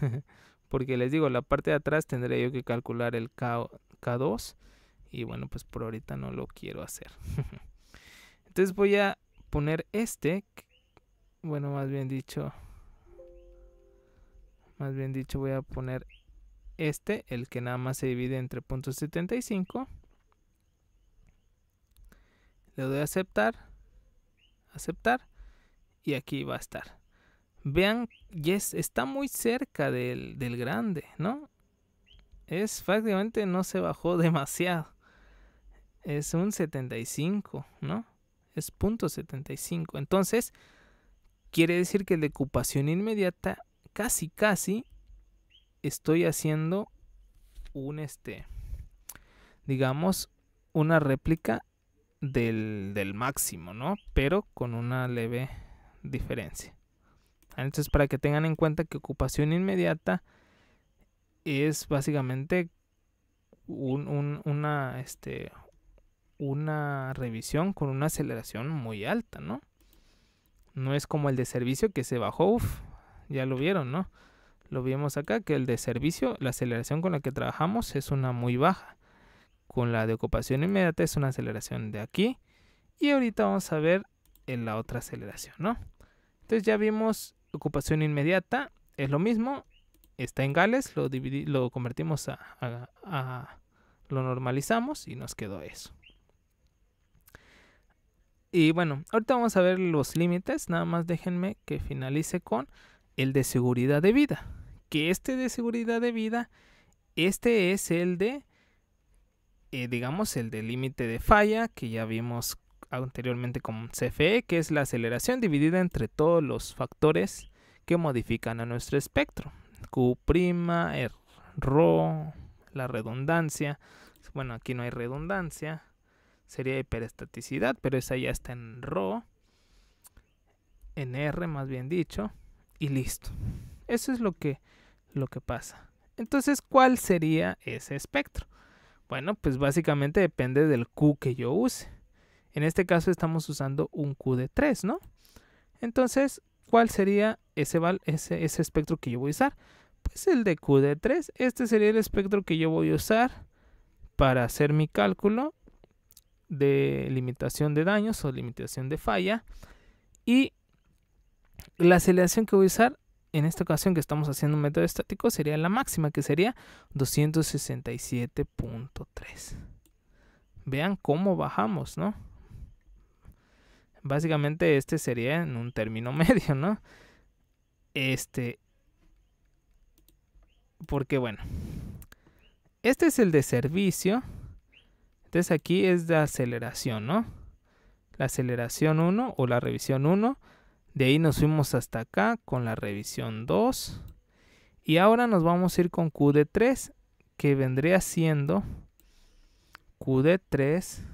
porque les digo, la parte de atrás tendría yo que calcular el K, 2 y bueno, pues por ahorita no lo quiero hacer. Entonces voy a poner este, bueno, más bien dicho, más bien dicho voy a poner este, el que nada más se divide entre 75. Le doy a aceptar, aceptar y aquí va a estar vean, yes, está muy cerca del, grande, ¿no? Es prácticamente no se bajó demasiado. Es un 75, ¿no? Es punto 75. Entonces, quiere decir que la ocupación inmediata, casi, casi, estoy haciendo un, este, digamos, una réplica del, del máximo, ¿no? Pero con una leve diferencia. Entonces, para que tengan en cuenta que ocupación inmediata es básicamente este, una, revisión con una aceleración muy alta, ¿no? No es como el de servicio que se bajó, uf, ya lo vieron, ¿no? Lo vimos acá, que el de servicio, la aceleración con la que trabajamos es una muy baja. Con la de ocupación inmediata es una aceleración de aquí. Y ahorita vamos a ver en la otra aceleración, ¿no? Entonces ya vimos ocupación inmediata es lo mismo. Está en Gales, lo, lo convertimos a, lo normalizamos y nos quedó eso. Y bueno, ahorita vamos a ver los límites. Nada más déjenme que finalice con el de seguridad de vida. Que este de seguridad de vida, este es el de, eh, digamos, el de límite de falla, que ya vimos anteriormente con CFE, que es la aceleración dividida entre todos los factores que modifican a nuestro espectro. Q', R, Rho, la redundancia. Bueno, aquí no hay redundancia. Sería hiperestaticidad, pero esa ya está en Rho, en R más bien dicho, y listo. Eso es lo que, lo que pasa. Entonces, ¿cuál sería ese espectro? Bueno, pues básicamente depende del Q que yo use. En este caso estamos usando un Q de 3, ¿no? Entonces, ¿cuál sería ese, espectro que yo voy a usar? Pues el de Q de 3. Este sería el espectro que yo voy a usar para hacer mi cálculo de limitación de daños o limitación de falla. Y la aceleración que voy a usar en esta ocasión que estamos haciendo un método estático sería la máxima, que sería 267.3. Vean cómo bajamos, ¿no? Básicamente este sería en un término medio, ¿no? Este... Porque bueno. Este es el de servicio. Entonces aquí es de aceleración, ¿no? La aceleración 1 o la revisión 1. De ahí nos fuimos hasta acá con la revisión 2. Y ahora nos vamos a ir con QD3, que vendría siendo QD3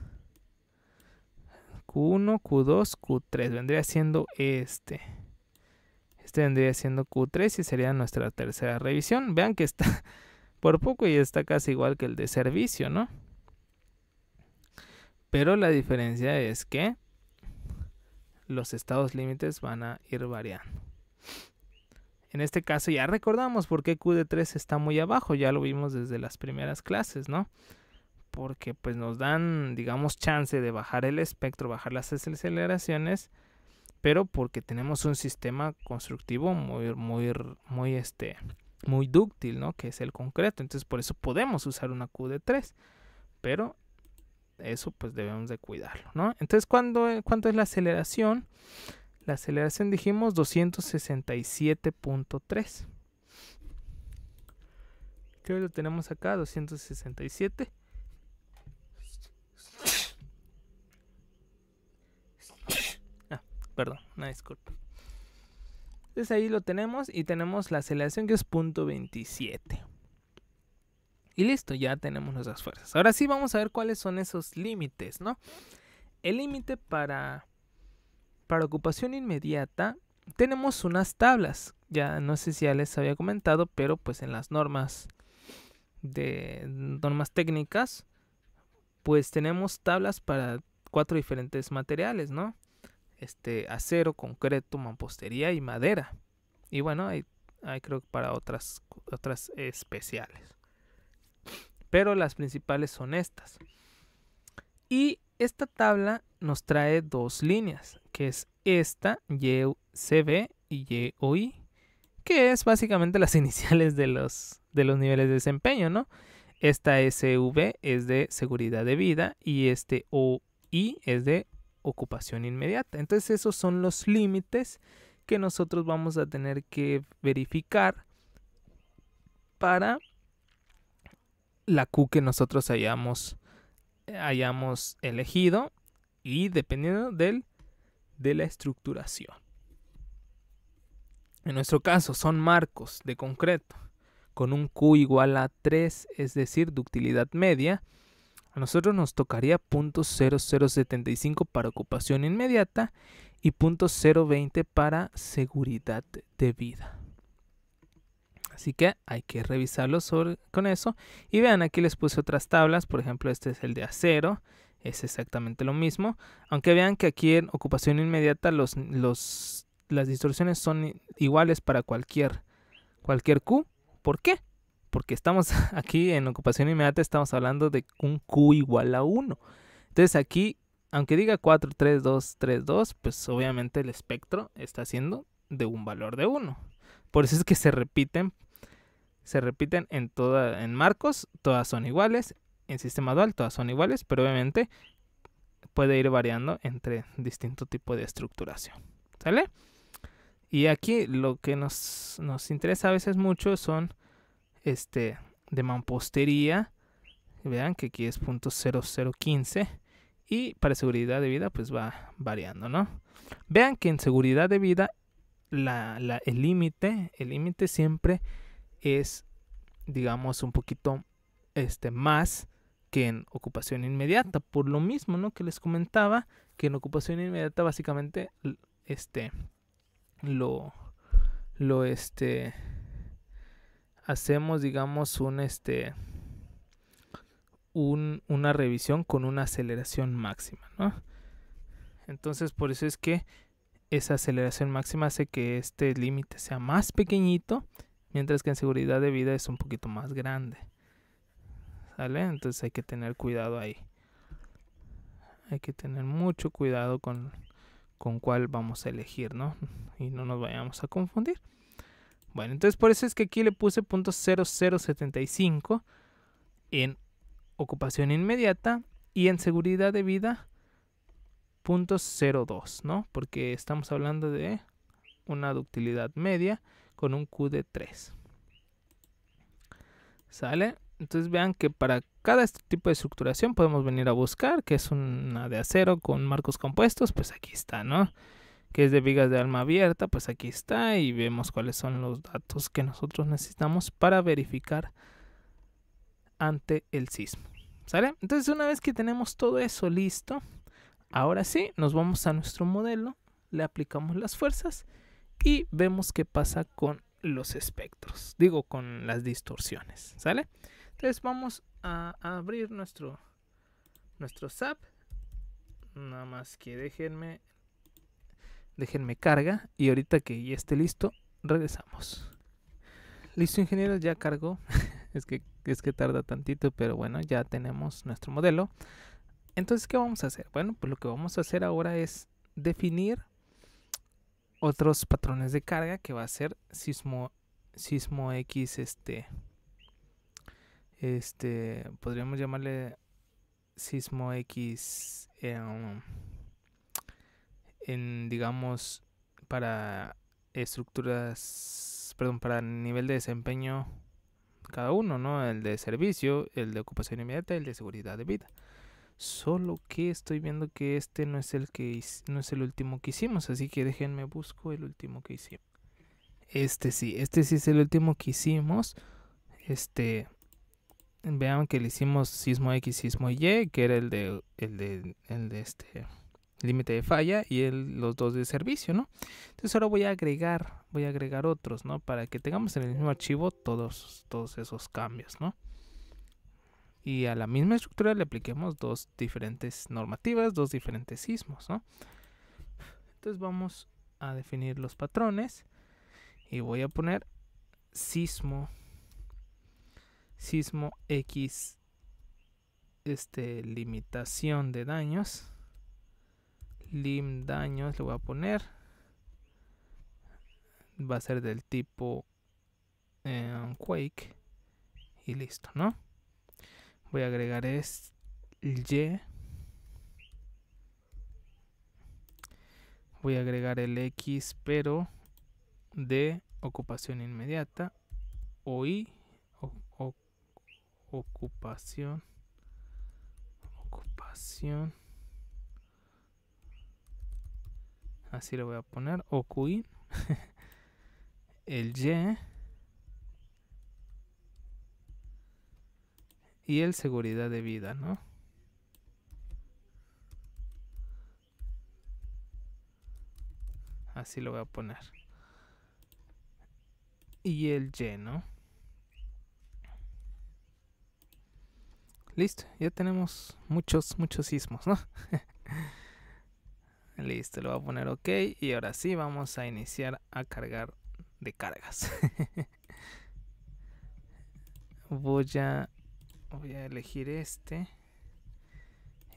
Q1, Q2, Q3. Vendría siendo este. Este vendría siendo Q3 y sería nuestra tercera revisión. Vean que está por poco y está casi igual que el de servicio, ¿no? Pero la diferencia es que los estados límites van a ir variando. En este caso ya recordamos por qué Q de 3 está muy abajo, ya lo vimos desde las primeras clases, ¿no? porque pues nos dan, digamos, chance de bajar el espectro, bajar las aceleraciones, pero porque tenemos un sistema constructivo muy, muy, muy, este, muy dúctil, ¿no? Que es el concreto. Entonces por eso podemos usar una Q de 3, pero eso pues debemos de cuidarlo, ¿no? Entonces, eh, ¿cuánto es la aceleración? La aceleración dijimos 267.3. que lo tenemos acá? 267. Perdón, una disculpa. Entonces ahí lo tenemos y tenemos la aceleración que es 27. Y listo, ya tenemos nuestras fuerzas. Ahora sí vamos a ver cuáles son esos límites, ¿no? El límite para, para ocupación inmediata tenemos unas tablas. Ya no sé si ya les había comentado, pero pues en las normas de normas técnicas, pues tenemos tablas para cuatro diferentes materiales, ¿no? este acero, concreto, mampostería y madera. Y bueno, hay, hay creo que para otras, otras especiales. Pero las principales son estas. Y esta tabla nos trae dos líneas, que es esta, YCB y YOI, que es básicamente las iniciales de los, de los niveles de desempeño, ¿no? Esta SV es de seguridad de vida y este OI es de ocupación inmediata. Entonces esos son los límites que nosotros vamos a tener que verificar para la Q que nosotros hayamos, hayamos elegido y dependiendo del, de la estructuración. En nuestro caso son marcos de concreto con un Q igual a 3, es decir, ductilidad media, nosotros nos tocaría .0075 para ocupación inmediata y .020 para seguridad de vida. Así que hay que revisarlo con eso. Y vean, aquí les puse otras tablas. Por ejemplo, este es el de acero. Es exactamente lo mismo. Aunque vean que aquí en ocupación inmediata las distorsiones son iguales para cualquier, cualquier Q. ¿Por qué? porque estamos aquí en ocupación inmediata, estamos hablando de un Q igual a 1. Entonces aquí, aunque diga 4, 3, 2, 3, 2, pues obviamente el espectro está siendo de un valor de 1. Por eso es que se repiten, se repiten en, toda, en marcos, todas son iguales, en sistema dual todas son iguales, pero obviamente puede ir variando entre distinto tipo de estructuración. ¿Sale? Y aquí lo que nos, nos interesa a veces mucho son este, de mampostería. Vean que aquí es .0015 y para seguridad de vida pues va variando, ¿no? Vean que en seguridad de vida el límite, el límite siempre es digamos un poquito este más que en ocupación inmediata, por lo mismo, ¿no? que les comentaba que en ocupación inmediata básicamente este lo lo este hacemos, digamos, un este una revisión con una aceleración máxima, ¿no? Entonces, por eso es que esa aceleración máxima hace que este límite sea más pequeñito, mientras que en seguridad de vida es un poquito más grande. ¿Sale? Entonces hay que tener cuidado ahí. Hay que tener mucho cuidado con, con cuál vamos a elegir, ¿no? Y no nos vayamos a confundir. Bueno, entonces por eso es que aquí le puse .0075 en ocupación inmediata y en seguridad de vida .02, ¿no? Porque estamos hablando de una ductilidad media con un Q de 3. ¿Sale? Entonces vean que para cada este tipo de estructuración podemos venir a buscar, que es una de acero con marcos compuestos, pues aquí está, ¿no? que es de vigas de alma abierta, pues aquí está y vemos cuáles son los datos que nosotros necesitamos para verificar ante el sismo. ¿Sale? Entonces una vez que tenemos todo eso listo, ahora sí nos vamos a nuestro modelo, le aplicamos las fuerzas y vemos qué pasa con los espectros, digo con las distorsiones, ¿sale? Entonces vamos a abrir nuestro, nuestro SAP, nada más que déjenme Déjenme carga y ahorita que ya esté listo, regresamos. Listo, ingeniero, ya cargo es, que, es que tarda tantito, pero bueno, ya tenemos nuestro modelo. Entonces, ¿qué vamos a hacer? Bueno, pues lo que vamos a hacer ahora es definir otros patrones de carga que va a ser sismo, sismo X, este, este, podríamos llamarle sismo X. Em, en, digamos, para estructuras, perdón, para nivel de desempeño cada uno, ¿no? El de servicio, el de ocupación inmediata, el de seguridad de vida. Solo que estoy viendo que este no es el que no es el último que hicimos, así que déjenme busco el último que hicimos. Este sí, este sí es el último que hicimos. Este vean que le hicimos sismo X, sismo Y, que era el de el de el de este límite de falla y los dos de servicio, ¿no? Entonces ahora voy a agregar, voy a agregar otros, ¿no? Para que tengamos en el mismo archivo todos, todos esos cambios, ¿no? Y a la misma estructura le apliquemos dos diferentes normativas, dos diferentes sismos, ¿no? Entonces vamos a definir los patrones y voy a poner sismo, sismo X, este, limitación de daños lim daños le voy a poner va a ser del tipo eh, quake y listo no voy a agregar es y voy a agregar el x pero de ocupación inmediata o I ocupación ocupación así lo voy a poner, o el Y y el seguridad de vida, ¿no? Así lo voy a poner. Y el Y, ¿no? Listo, ya tenemos muchos, muchos sismos, ¿no? Listo, lo voy a poner OK y ahora sí vamos a iniciar a cargar de cargas. voy a voy a elegir este.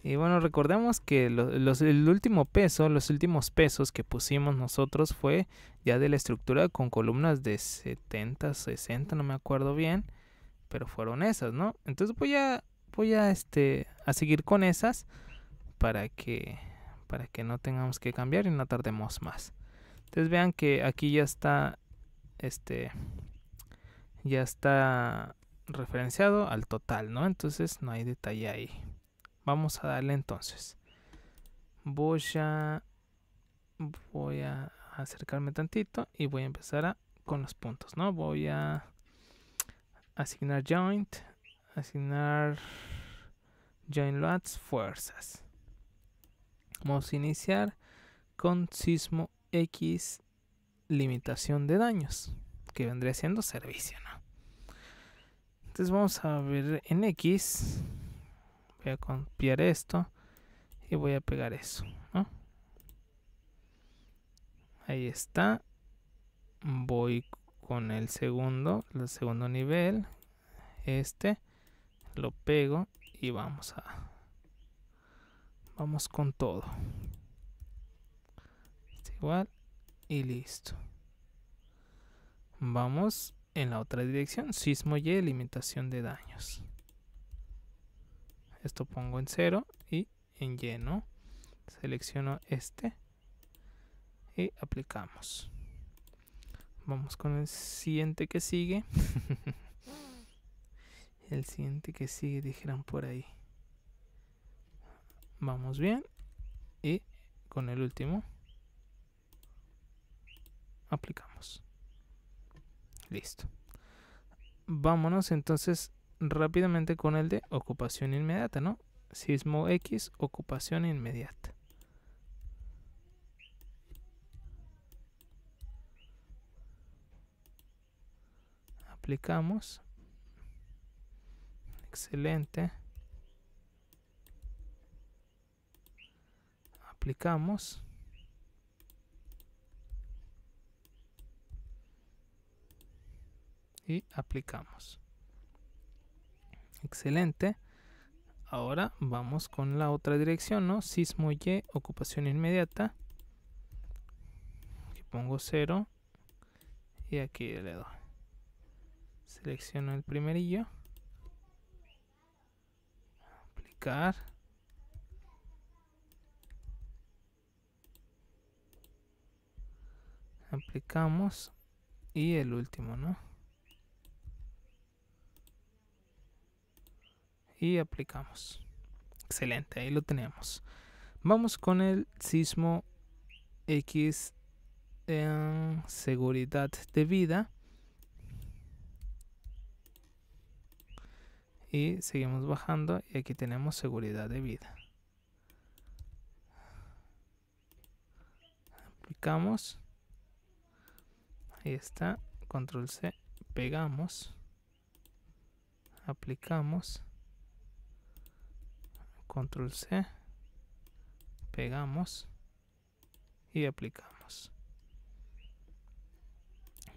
Y bueno, recordemos que el último peso, los últimos pesos que pusimos nosotros fue ya de la estructura con columnas de 70, 60, no me acuerdo bien, pero fueron esas, ¿no? Entonces voy a voy a este a seguir con esas para que para que no tengamos que cambiar y no tardemos más entonces vean que aquí ya está este ya está referenciado al total no entonces no hay detalle ahí vamos a darle entonces voy a voy a acercarme tantito y voy a empezar con los puntos no voy a asignar joint asignar Joint lots fuerzas Vamos a iniciar con sismo X limitación de daños, que vendría siendo servicio, ¿no? Entonces vamos a ver en X, voy a copiar esto y voy a pegar eso, Ahí está. Voy con el segundo, el segundo nivel, este, lo pego y vamos a vamos con todo igual y listo vamos en la otra dirección sismo y limitación de daños esto pongo en cero y en lleno selecciono este y aplicamos vamos con el siguiente que sigue el siguiente que sigue dijeron por ahí Vamos bien. Y con el último aplicamos. Listo. Vámonos entonces rápidamente con el de ocupación inmediata, ¿no? Sismo X, ocupación inmediata. Aplicamos. Excelente. aplicamos Y aplicamos. Excelente. Ahora vamos con la otra dirección, ¿no? Sismo Y, ocupación inmediata. Aquí pongo cero Y aquí le doy. Selecciono el primerillo. Aplicar. aplicamos y el último no y aplicamos excelente ahí lo tenemos vamos con el sismo x en seguridad de vida y seguimos bajando y aquí tenemos seguridad de vida aplicamos Ahí está. Control C. Pegamos. Aplicamos. Control C. Pegamos. Y aplicamos.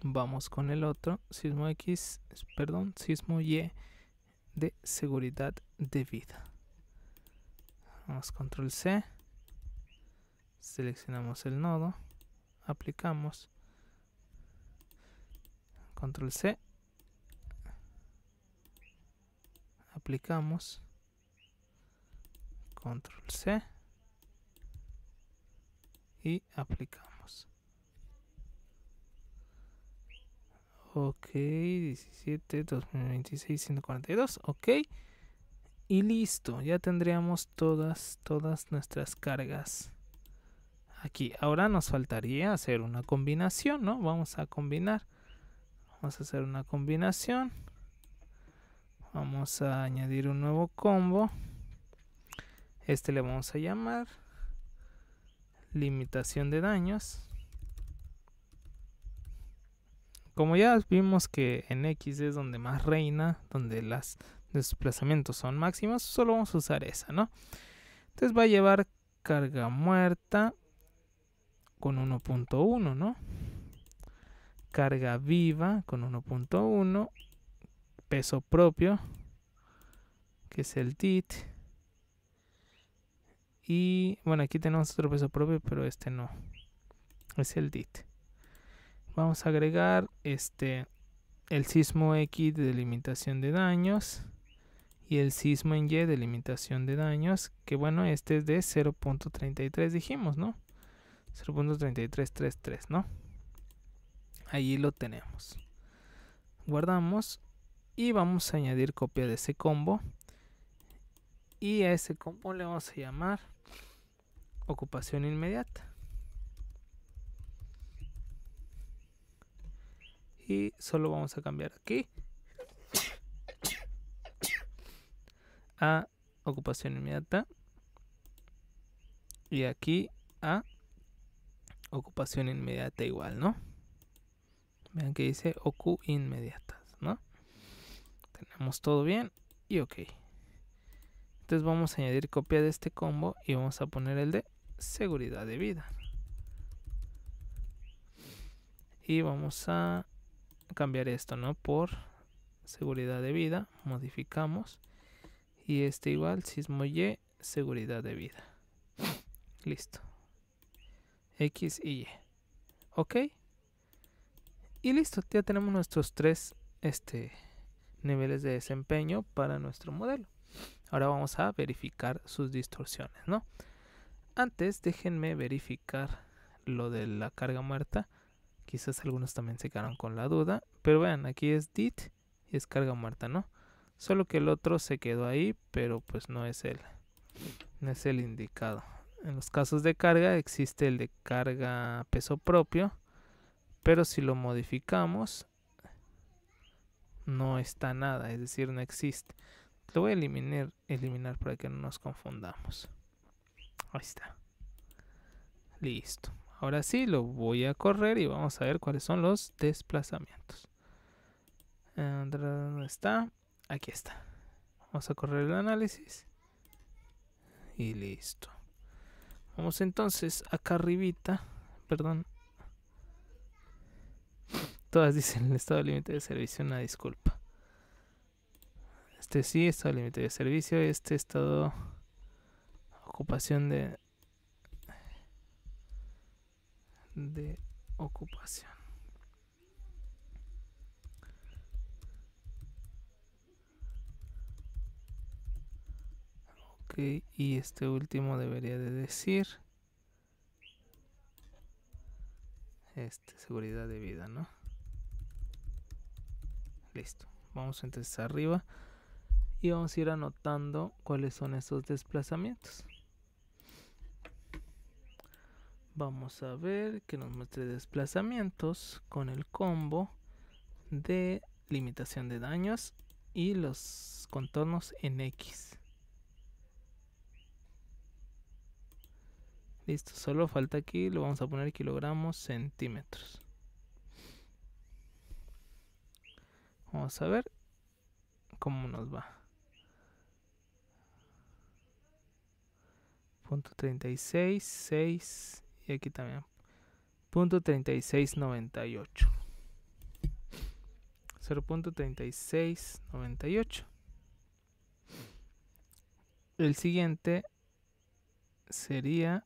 Vamos con el otro. Sismo X. Perdón. Sismo Y. De seguridad de vida. Vamos control C. Seleccionamos el nodo. Aplicamos control C aplicamos control C y aplicamos ok 17 2026 142 ok y listo ya tendríamos todas todas nuestras cargas aquí ahora nos faltaría hacer una combinación no vamos a combinar vamos a hacer una combinación vamos a añadir un nuevo combo este le vamos a llamar limitación de daños como ya vimos que en X es donde más reina, donde los desplazamientos son máximos, solo vamos a usar esa, ¿no? Entonces va a llevar carga muerta con 1.1, ¿no? carga viva con 1.1, peso propio, que es el DIT Y bueno, aquí tenemos otro peso propio, pero este no. Es el DIT. Vamos a agregar este el sismo X de limitación de daños y el sismo en Y de limitación de daños, que bueno, este es de 0.33 dijimos, ¿no? 0.3333, ¿no? Allí lo tenemos. Guardamos y vamos a añadir copia de ese combo. Y a ese combo le vamos a llamar ocupación inmediata. Y solo vamos a cambiar aquí a ocupación inmediata y aquí a ocupación inmediata igual, ¿no? Vean que dice OQ inmediatas, ¿no? Tenemos todo bien y OK. Entonces vamos a añadir copia de este combo y vamos a poner el de seguridad de vida. Y vamos a cambiar esto, ¿no? Por seguridad de vida, modificamos. Y este igual, sismo Y, seguridad de vida. Listo. X y Y. Ok. Y listo, ya tenemos nuestros tres este, niveles de desempeño para nuestro modelo. Ahora vamos a verificar sus distorsiones, ¿no? Antes déjenme verificar lo de la carga muerta. Quizás algunos también se quedaron con la duda. Pero vean, aquí es dit y es carga muerta, ¿no? Solo que el otro se quedó ahí, pero pues no es el, no es el indicado. En los casos de carga existe el de carga peso propio pero si lo modificamos, no está nada, es decir, no existe. Lo voy a eliminar, eliminar para que no nos confundamos. Ahí está. Listo. Ahora sí, lo voy a correr y vamos a ver cuáles son los desplazamientos. Em, ¿Dónde está? Aquí está. Vamos a correr el análisis. Y listo. Vamos entonces acá arribita, perdón, Todas dicen el estado límite de servicio, una disculpa. Este sí, estado límite de servicio, este estado ocupación de de ocupación. Ok, y este último debería de decir este, seguridad de vida, ¿no? Listo. Vamos entonces arriba y vamos a ir anotando cuáles son esos desplazamientos. Vamos a ver que nos muestre desplazamientos con el combo de limitación de daños y los contornos en X. Listo, solo falta aquí, lo vamos a poner kilogramos centímetros. Vamos a ver cómo nos va. Punto 36, 6 y aquí también. Punto y 0.3698. El siguiente sería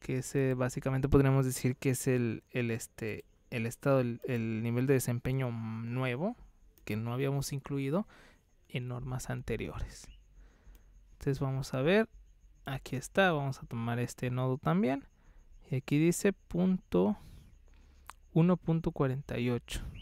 que ese eh, básicamente podríamos decir que es el, el este el estado el, el, nivel de desempeño nuevo que no habíamos incluido en normas anteriores entonces vamos a ver aquí está vamos a tomar este nodo también y aquí dice punto 1.48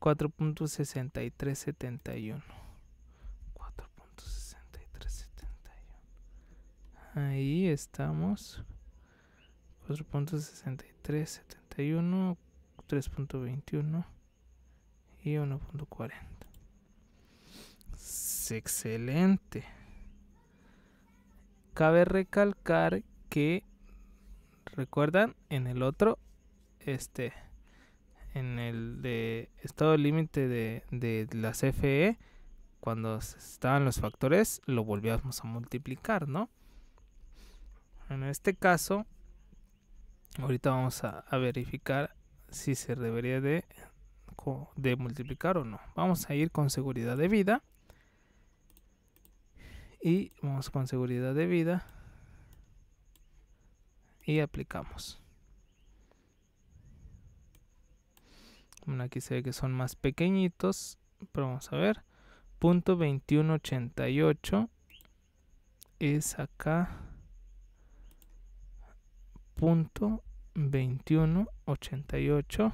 4.6371. 4.6371. Ahí estamos. 4.6371, 3.21 y 1.40. excelente. Cabe recalcar que, recuerdan, en el otro, este en el de estado límite de, de la CFE, cuando estaban los factores, lo volvíamos a multiplicar, ¿no? En este caso, ahorita vamos a, a verificar si se debería de, de multiplicar o no. Vamos a ir con seguridad de vida. Y vamos con seguridad de vida. Y aplicamos. Bueno, aquí se ve que son más pequeñitos, pero vamos a ver. Punto 2188 es acá. Punto 2188.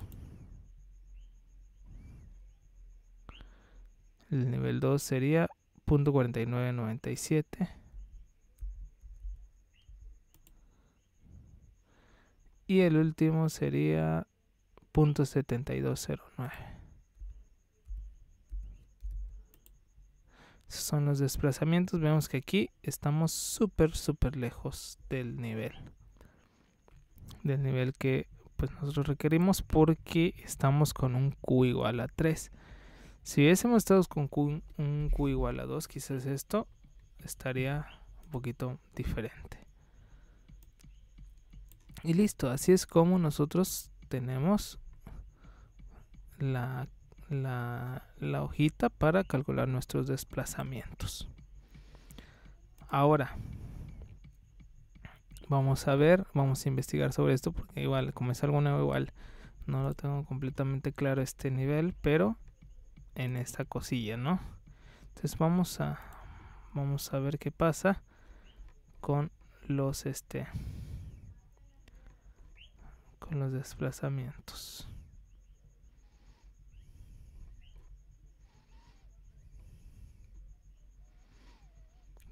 El nivel 2 sería punto 4997. Y el último sería esos Son los desplazamientos. Vemos que aquí estamos súper, súper lejos del nivel. Del nivel que pues nosotros requerimos porque estamos con un Q igual a 3. Si hubiésemos estado con un Q igual a 2, quizás esto estaría un poquito diferente. Y listo, así es como nosotros tenemos la, la, hojita para calcular nuestros desplazamientos. Ahora, vamos a ver, vamos a investigar sobre esto porque igual, como es algo nuevo, igual no lo tengo completamente claro este nivel, pero en esta cosilla, ¿no? Entonces vamos a vamos a ver qué pasa con los este con los desplazamientos.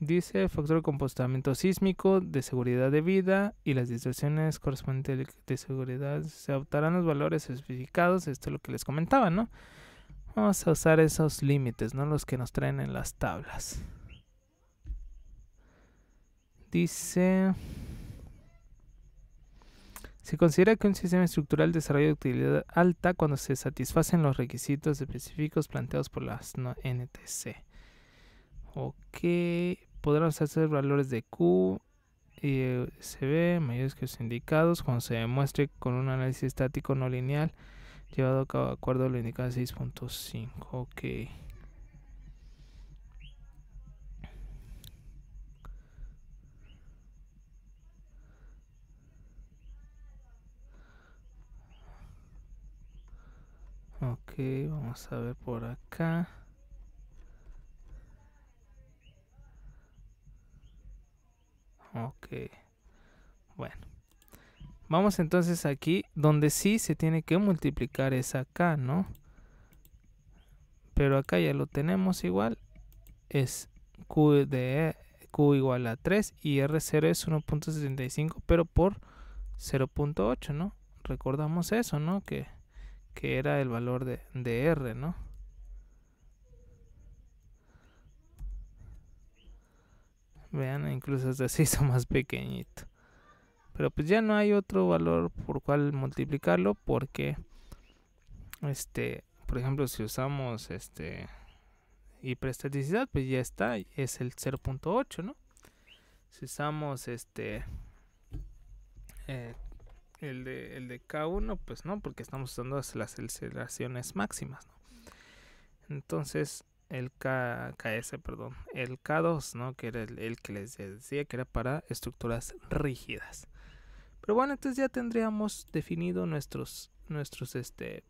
dice factor de comportamiento sísmico, de seguridad de vida y las distracciones correspondientes de seguridad. Se adoptarán los valores especificados, esto es lo que les comentaba, ¿no? Vamos a usar esos límites, ¿no? Los que nos traen en las tablas. Dice... Se considera que un sistema estructural desarrolla utilidad alta cuando se satisfacen los requisitos específicos planteados por las NTC. Ok, podrán hacer valores de Q y eh, mayores que los indicados cuando se demuestre con un análisis estático no lineal llevado a cabo de acuerdo a lo indicado 6.5 ok ok vamos a ver por acá Ok. Bueno. Vamos entonces aquí donde sí se tiene que multiplicar es acá, ¿no? Pero acá ya lo tenemos igual. Es Q de Q igual a 3 y R0 es 1.75 pero por 0.8, ¿no? Recordamos eso, ¿no? Que, era el valor de, de R, ¿no? Vean, incluso este se hizo más pequeñito. Pero pues ya no hay otro valor por cual multiplicarlo porque este, por ejemplo, si usamos este hiperestaticidad, pues ya está, es el 0.8, ¿no? Si usamos este eh, el, de, el de K1, pues no, porque estamos usando las aceleraciones máximas, ¿no? Entonces, el K, KS, perdón, el K2, ¿no? Que era el, que les decía que era para estructuras rígidas. Pero bueno, entonces ya tendríamos definido nuestros, nuestros, este,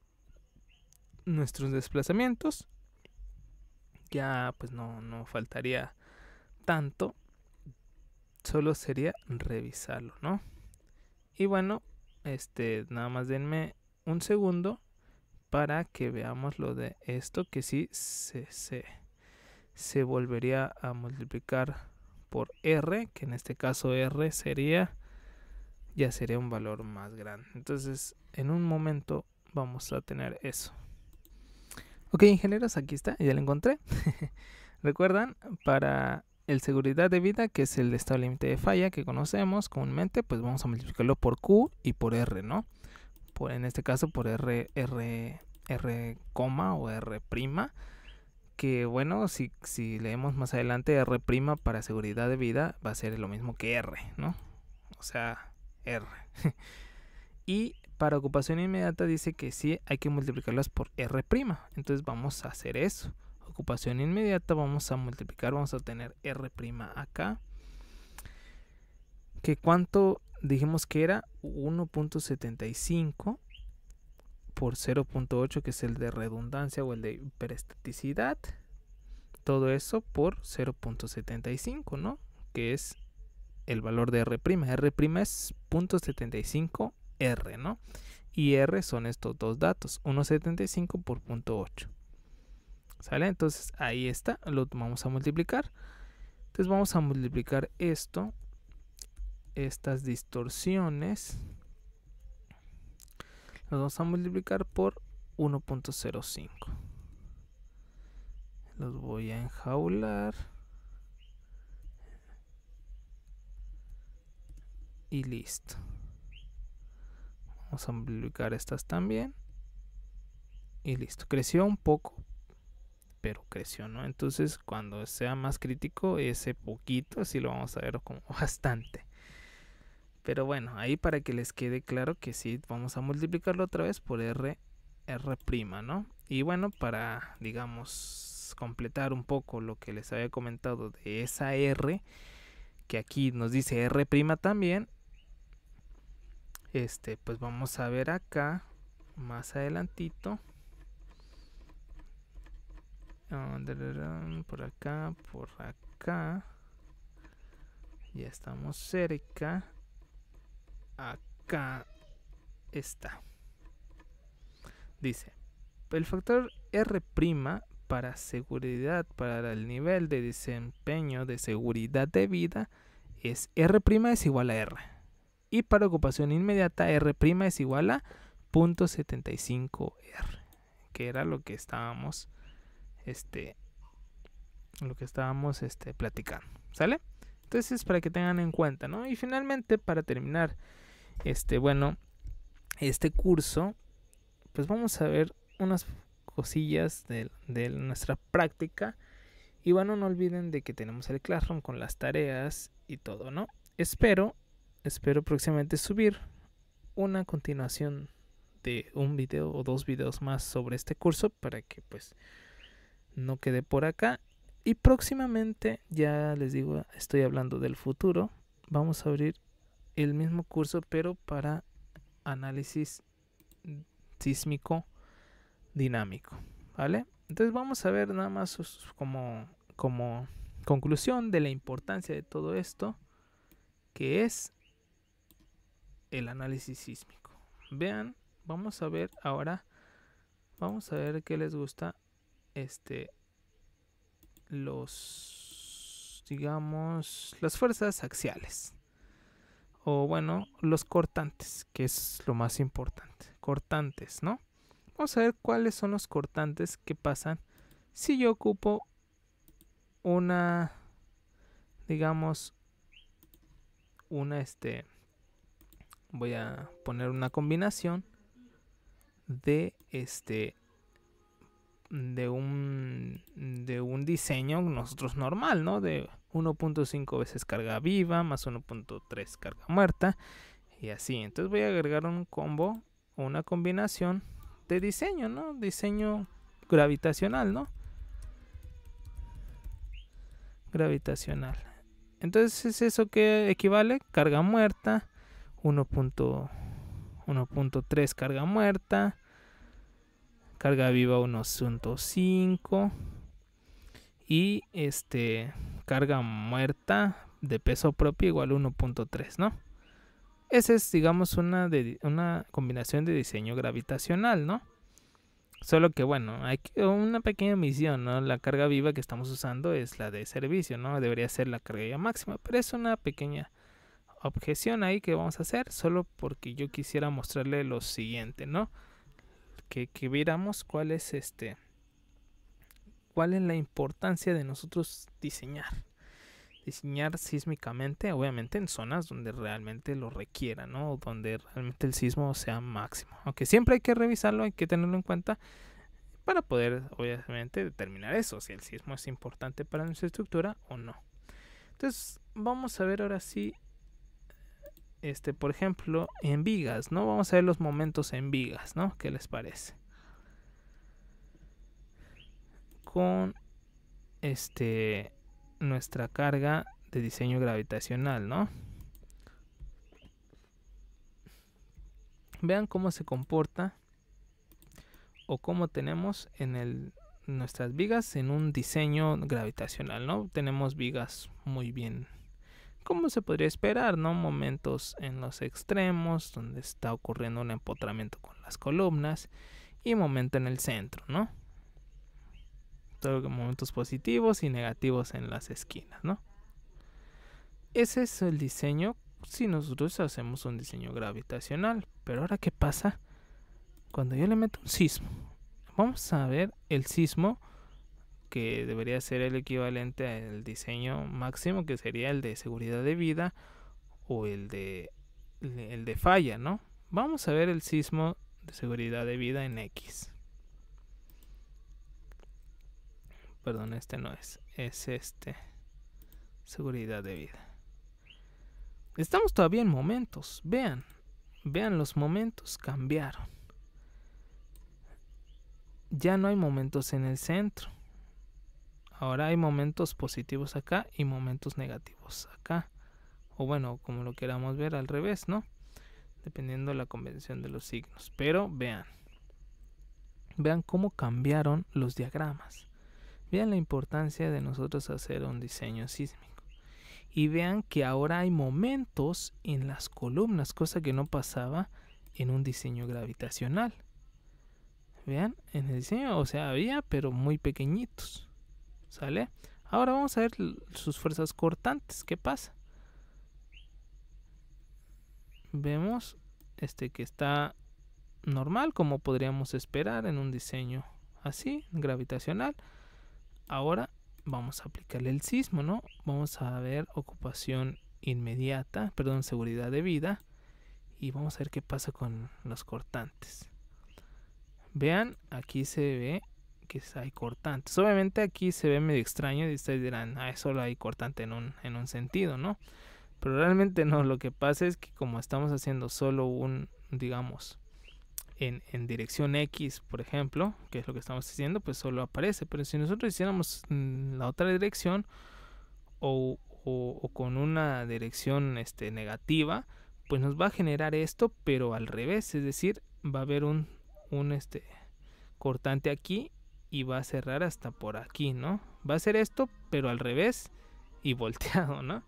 nuestros desplazamientos. Ya pues no, no faltaría tanto. Solo sería revisarlo, ¿no? Y bueno, este, nada más denme un segundo para que veamos lo de esto que si sí, se, se, se volvería a multiplicar por r que en este caso r sería ya sería un valor más grande entonces en un momento vamos a tener eso ok ingenieros aquí está ya lo encontré recuerdan para el seguridad de vida que es el estado límite de falla que conocemos comúnmente pues vamos a multiplicarlo por q y por r no en este caso por R, R, R, o R prima, que bueno, si, si leemos más adelante R prima para seguridad de vida va a ser lo mismo que R, ¿no? O sea, R. y para ocupación inmediata dice que sí hay que multiplicarlas por R prima, entonces vamos a hacer eso. Ocupación inmediata vamos a multiplicar, vamos a tener R prima acá que cuánto dijimos que era 1.75 por 0.8 que es el de redundancia o el de hiperestaticidad todo eso por 0.75 no que es el valor de R'. R' es 0.75 R, ¿no? Y R son estos dos datos, 1.75 por 0.8. ¿Sale? Entonces ahí está, lo vamos a multiplicar. Entonces vamos a multiplicar esto estas distorsiones las vamos a multiplicar por 1.05 los voy a enjaular y listo vamos a multiplicar estas también y listo creció un poco pero creció no entonces cuando sea más crítico ese poquito así lo vamos a ver como bastante pero bueno, ahí para que les quede claro que sí, vamos a multiplicarlo otra vez por R, R', ¿no? Y bueno, para, digamos, completar un poco lo que les había comentado de esa R, que aquí nos dice R' también, este, pues vamos a ver acá, más adelantito, ah, por acá, por acá, ya estamos cerca, acá está. Dice, el factor R' para seguridad, para el nivel de desempeño de seguridad de vida, es R' es igual a R. Y para ocupación inmediata, R' es igual a 0.75R, que era lo que estábamos, este, lo que estábamos, este, platicando, ¿sale? Entonces, para que tengan en cuenta, ¿no? Y finalmente, para terminar, este, bueno, este curso, pues vamos a ver unas cosillas de, nuestra práctica. Y bueno, no olviden de que tenemos el Classroom con las tareas y todo, ¿no? Espero, espero próximamente subir una continuación de un video o dos videos más sobre este curso para que pues no quede por acá. Y próximamente, ya les digo, estoy hablando del futuro, vamos a abrir el mismo curso, pero para análisis sísmico dinámico. ¿Vale? Entonces vamos a ver nada más como, como conclusión de la importancia de todo esto, que es el análisis sísmico. Vean, vamos a ver ahora, vamos a ver qué les gusta este los digamos las fuerzas axiales o bueno, los cortantes, que es lo más importante. Cortantes, ¿no? Vamos a ver cuáles son los cortantes que pasan si yo ocupo una, digamos, una, este, voy a poner una combinación de este de un de un diseño nosotros normal, ¿no? De 1.5 veces carga viva, más 1.3 carga muerta, y así. Entonces voy a agregar un combo, O una combinación de diseño, ¿no? Diseño gravitacional, ¿no? Gravitacional. Entonces es eso que equivale carga muerta, 1.3 carga muerta, carga viva 1.5 y este carga muerta de peso propio igual 1.3, ¿no? Esa es, digamos, una, de, una combinación de diseño gravitacional, ¿no? Solo que, bueno, hay una pequeña misión, ¿no? La carga viva que estamos usando es la de servicio, ¿no? Debería ser la carga máxima, pero es una pequeña objeción ahí que vamos a hacer solo porque yo quisiera mostrarle lo siguiente, ¿no? Que, que viéramos cuál es este cuál es la importancia de nosotros diseñar. Diseñar sísmicamente, obviamente en zonas donde realmente lo requiera, ¿no? Donde realmente el sismo sea máximo. Aunque siempre hay que revisarlo, hay que tenerlo en cuenta para poder, obviamente, determinar eso, si el sismo es importante para nuestra estructura o no. Entonces, vamos a ver ahora sí, este, por ejemplo, en vigas, ¿no? Vamos a ver los momentos en vigas, ¿no? ¿Qué les parece? con este nuestra carga de diseño gravitacional, ¿no? Vean cómo se comporta o cómo tenemos en el, nuestras vigas en un diseño gravitacional, ¿no? Tenemos vigas muy bien como se podría esperar, ¿no? Momentos en los extremos donde está ocurriendo un empotramiento con las columnas y momento en el centro, ¿no? momentos positivos y negativos en las esquinas, ¿no? Ese es el diseño si nosotros hacemos un diseño gravitacional. Pero ahora, ¿qué pasa? Cuando yo le meto un sismo, vamos a ver el sismo que debería ser el equivalente al diseño máximo, que sería el de seguridad de vida o el de, el de falla, ¿no? Vamos a ver el sismo de seguridad de vida en X. Perdón, este no es. Es este. Seguridad de vida. Estamos todavía en momentos. Vean. Vean, los momentos cambiaron. Ya no hay momentos en el centro. Ahora hay momentos positivos acá y momentos negativos acá. O bueno, como lo queramos ver al revés, ¿no? Dependiendo de la convención de los signos. Pero vean. Vean cómo cambiaron los diagramas. Vean la importancia de nosotros hacer un diseño sísmico. Y vean que ahora hay momentos en las columnas, cosa que no pasaba en un diseño gravitacional. Vean, en el diseño, o sea, había, pero muy pequeñitos. ¿Sale? Ahora vamos a ver sus fuerzas cortantes. ¿Qué pasa? Vemos este que está normal, como podríamos esperar en un diseño así, gravitacional. Ahora vamos a aplicarle el sismo, ¿no? Vamos a ver ocupación inmediata, perdón, seguridad de vida. Y vamos a ver qué pasa con los cortantes. Vean, aquí se ve que hay cortantes. Obviamente aquí se ve medio extraño y ustedes dirán, ah, solo hay cortante en un, en un sentido, ¿no? Pero realmente no, lo que pasa es que como estamos haciendo solo un, digamos, en, dirección X, por ejemplo, que es lo que estamos haciendo, pues solo aparece. Pero si nosotros hiciéramos mm, la otra dirección o, con una dirección este, negativa, pues nos va a generar esto, pero al revés, es decir, va a haber un, un este, cortante aquí y va a cerrar hasta por aquí, ¿no? Va a ser esto, pero al revés y volteado, ¿no?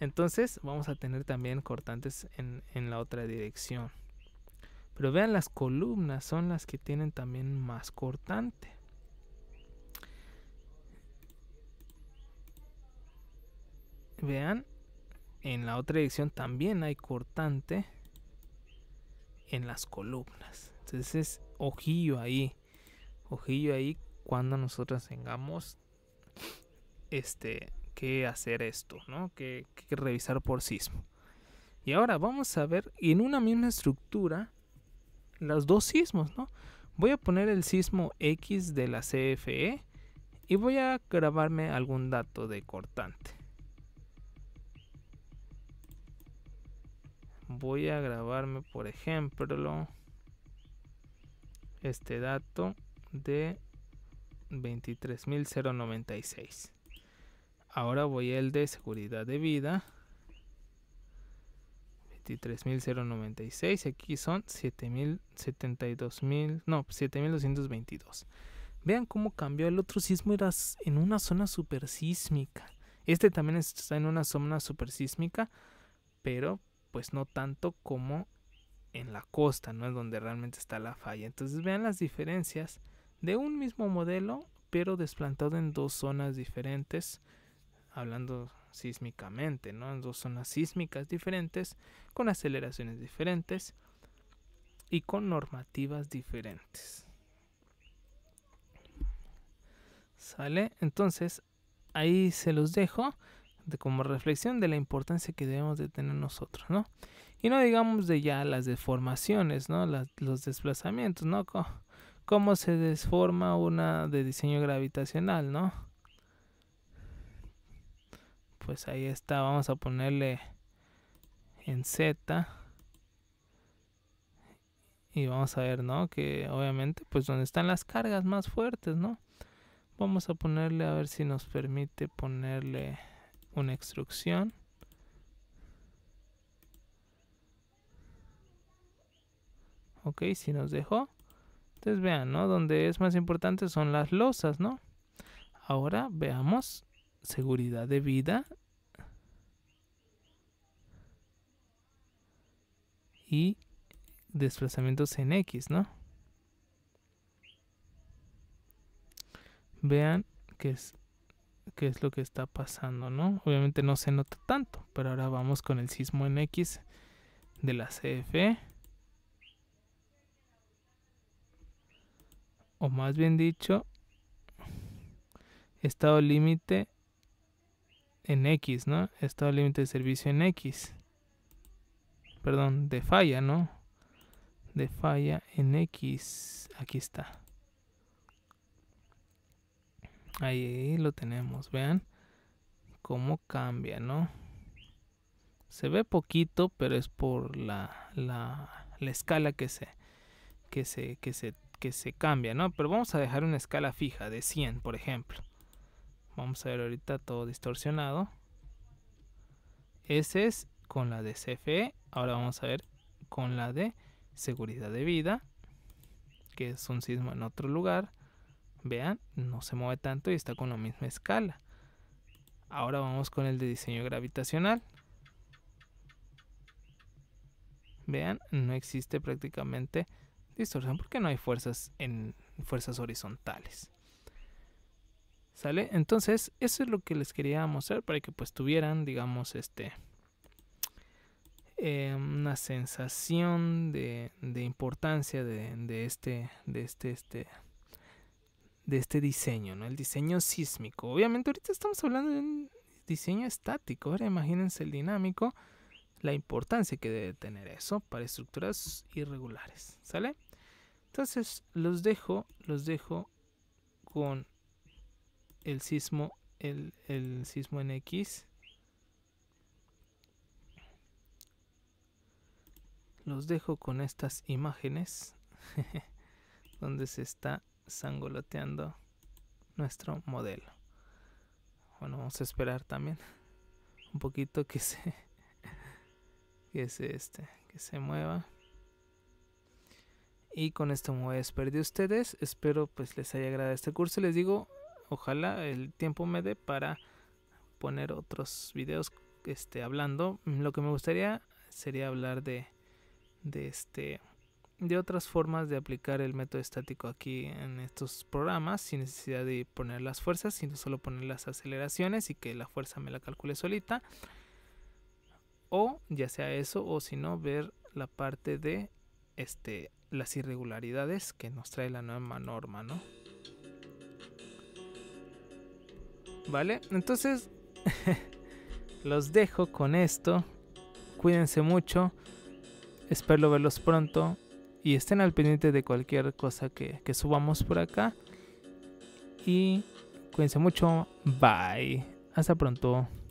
Entonces vamos a tener también cortantes en la otra dirección. Pero vean, las columnas son las que tienen también más cortante. Vean, en la otra dirección también hay cortante en las columnas. Entonces, ojillo ahí. Ojillo ahí cuando nosotros tengamos este que hacer esto, ¿no? Que, que revisar por sismo. Y ahora vamos a ver en una misma estructura los dos sismos, ¿no? Voy a poner el sismo X de la CFE y voy a grabarme algún dato de cortante. Voy a grabarme, por ejemplo, este dato de 23.096. Ahora voy al de seguridad de vida 23.096 y aquí son 7.072.000, no, 7.222. Vean cómo cambió. El otro sismo era en una zona super sísmica. Este también está en una zona super sísmica, pero pues no tanto como en la costa, no es donde realmente está la falla. Entonces vean las diferencias de un mismo modelo, pero desplantado en dos zonas diferentes. Hablando sísmicamente, ¿no? Dos zonas sísmicas diferentes, con aceleraciones diferentes y con normativas diferentes. ¿Sale? Entonces, ahí se los dejo de como reflexión de la importancia que debemos de tener nosotros, ¿no? Y no digamos de ya las deformaciones, ¿no? los desplazamientos, ¿no? cómo se desforma una de diseño gravitacional, ¿no? pues ahí está vamos a ponerle en Z y vamos a ver no que obviamente pues donde están las cargas más fuertes no vamos a ponerle a ver si nos permite ponerle una instrucción ok si nos dejó entonces vean no donde es más importante son las losas no ahora veamos seguridad de vida y desplazamientos en X, ¿no? Vean qué es, qué es lo que está pasando, ¿no? Obviamente no se nota tanto, pero ahora vamos con el sismo en X de la CFE. O más bien dicho, estado límite en X, ¿no? Estado límite de servicio en X. Perdón, de falla, ¿no? De falla en X. Aquí está. Ahí, lo tenemos, vean cómo cambia, ¿no? Se ve poquito, pero es por la, la, escala que se, que, se, que, se, que se cambia, ¿no? Pero vamos a dejar una escala fija de 100, por ejemplo. Vamos a ver ahorita todo distorsionado. Ese es con la de CFE. Ahora vamos a ver con la de seguridad de vida, que es un sismo en otro lugar. Vean, no se mueve tanto y está con la misma escala. Ahora vamos con el de diseño gravitacional. Vean, no existe prácticamente distorsión porque no hay fuerzas en fuerzas horizontales. ¿Sale? Entonces, eso es lo que les quería mostrar para que pues tuvieran, digamos, este... Eh, una sensación de, importancia de, de, este de este este de este diseño no el diseño sísmico obviamente ahorita estamos hablando de un diseño estático ahora imagínense el dinámico la importancia que debe tener eso para estructuras irregulares sale entonces los dejo los dejo con el sismo, el, sismo en X. Los dejo con estas imágenes donde se está sangoloteando nuestro modelo. Bueno, vamos a esperar también un poquito que se que se este que se mueva. Y con esto me voy a despedir de ustedes. Espero pues les haya agradado este curso. Les digo, Ojalá el tiempo me dé para poner otros videos este, hablando. Mm, lo que me gustaría sería hablar de, de, este, de otras formas de aplicar el método estático aquí en estos programas sin necesidad de poner las fuerzas, sino solo poner las aceleraciones y que la fuerza me la calcule solita. O ya sea eso, o si no, ver la parte de este, las irregularidades que nos trae la nueva norma, ¿no? ¿Vale? Entonces, los dejo con esto. Cuídense mucho. Espero verlos pronto. Y estén al pendiente de cualquier cosa que, que subamos por acá. Y cuídense mucho. Bye. Hasta pronto.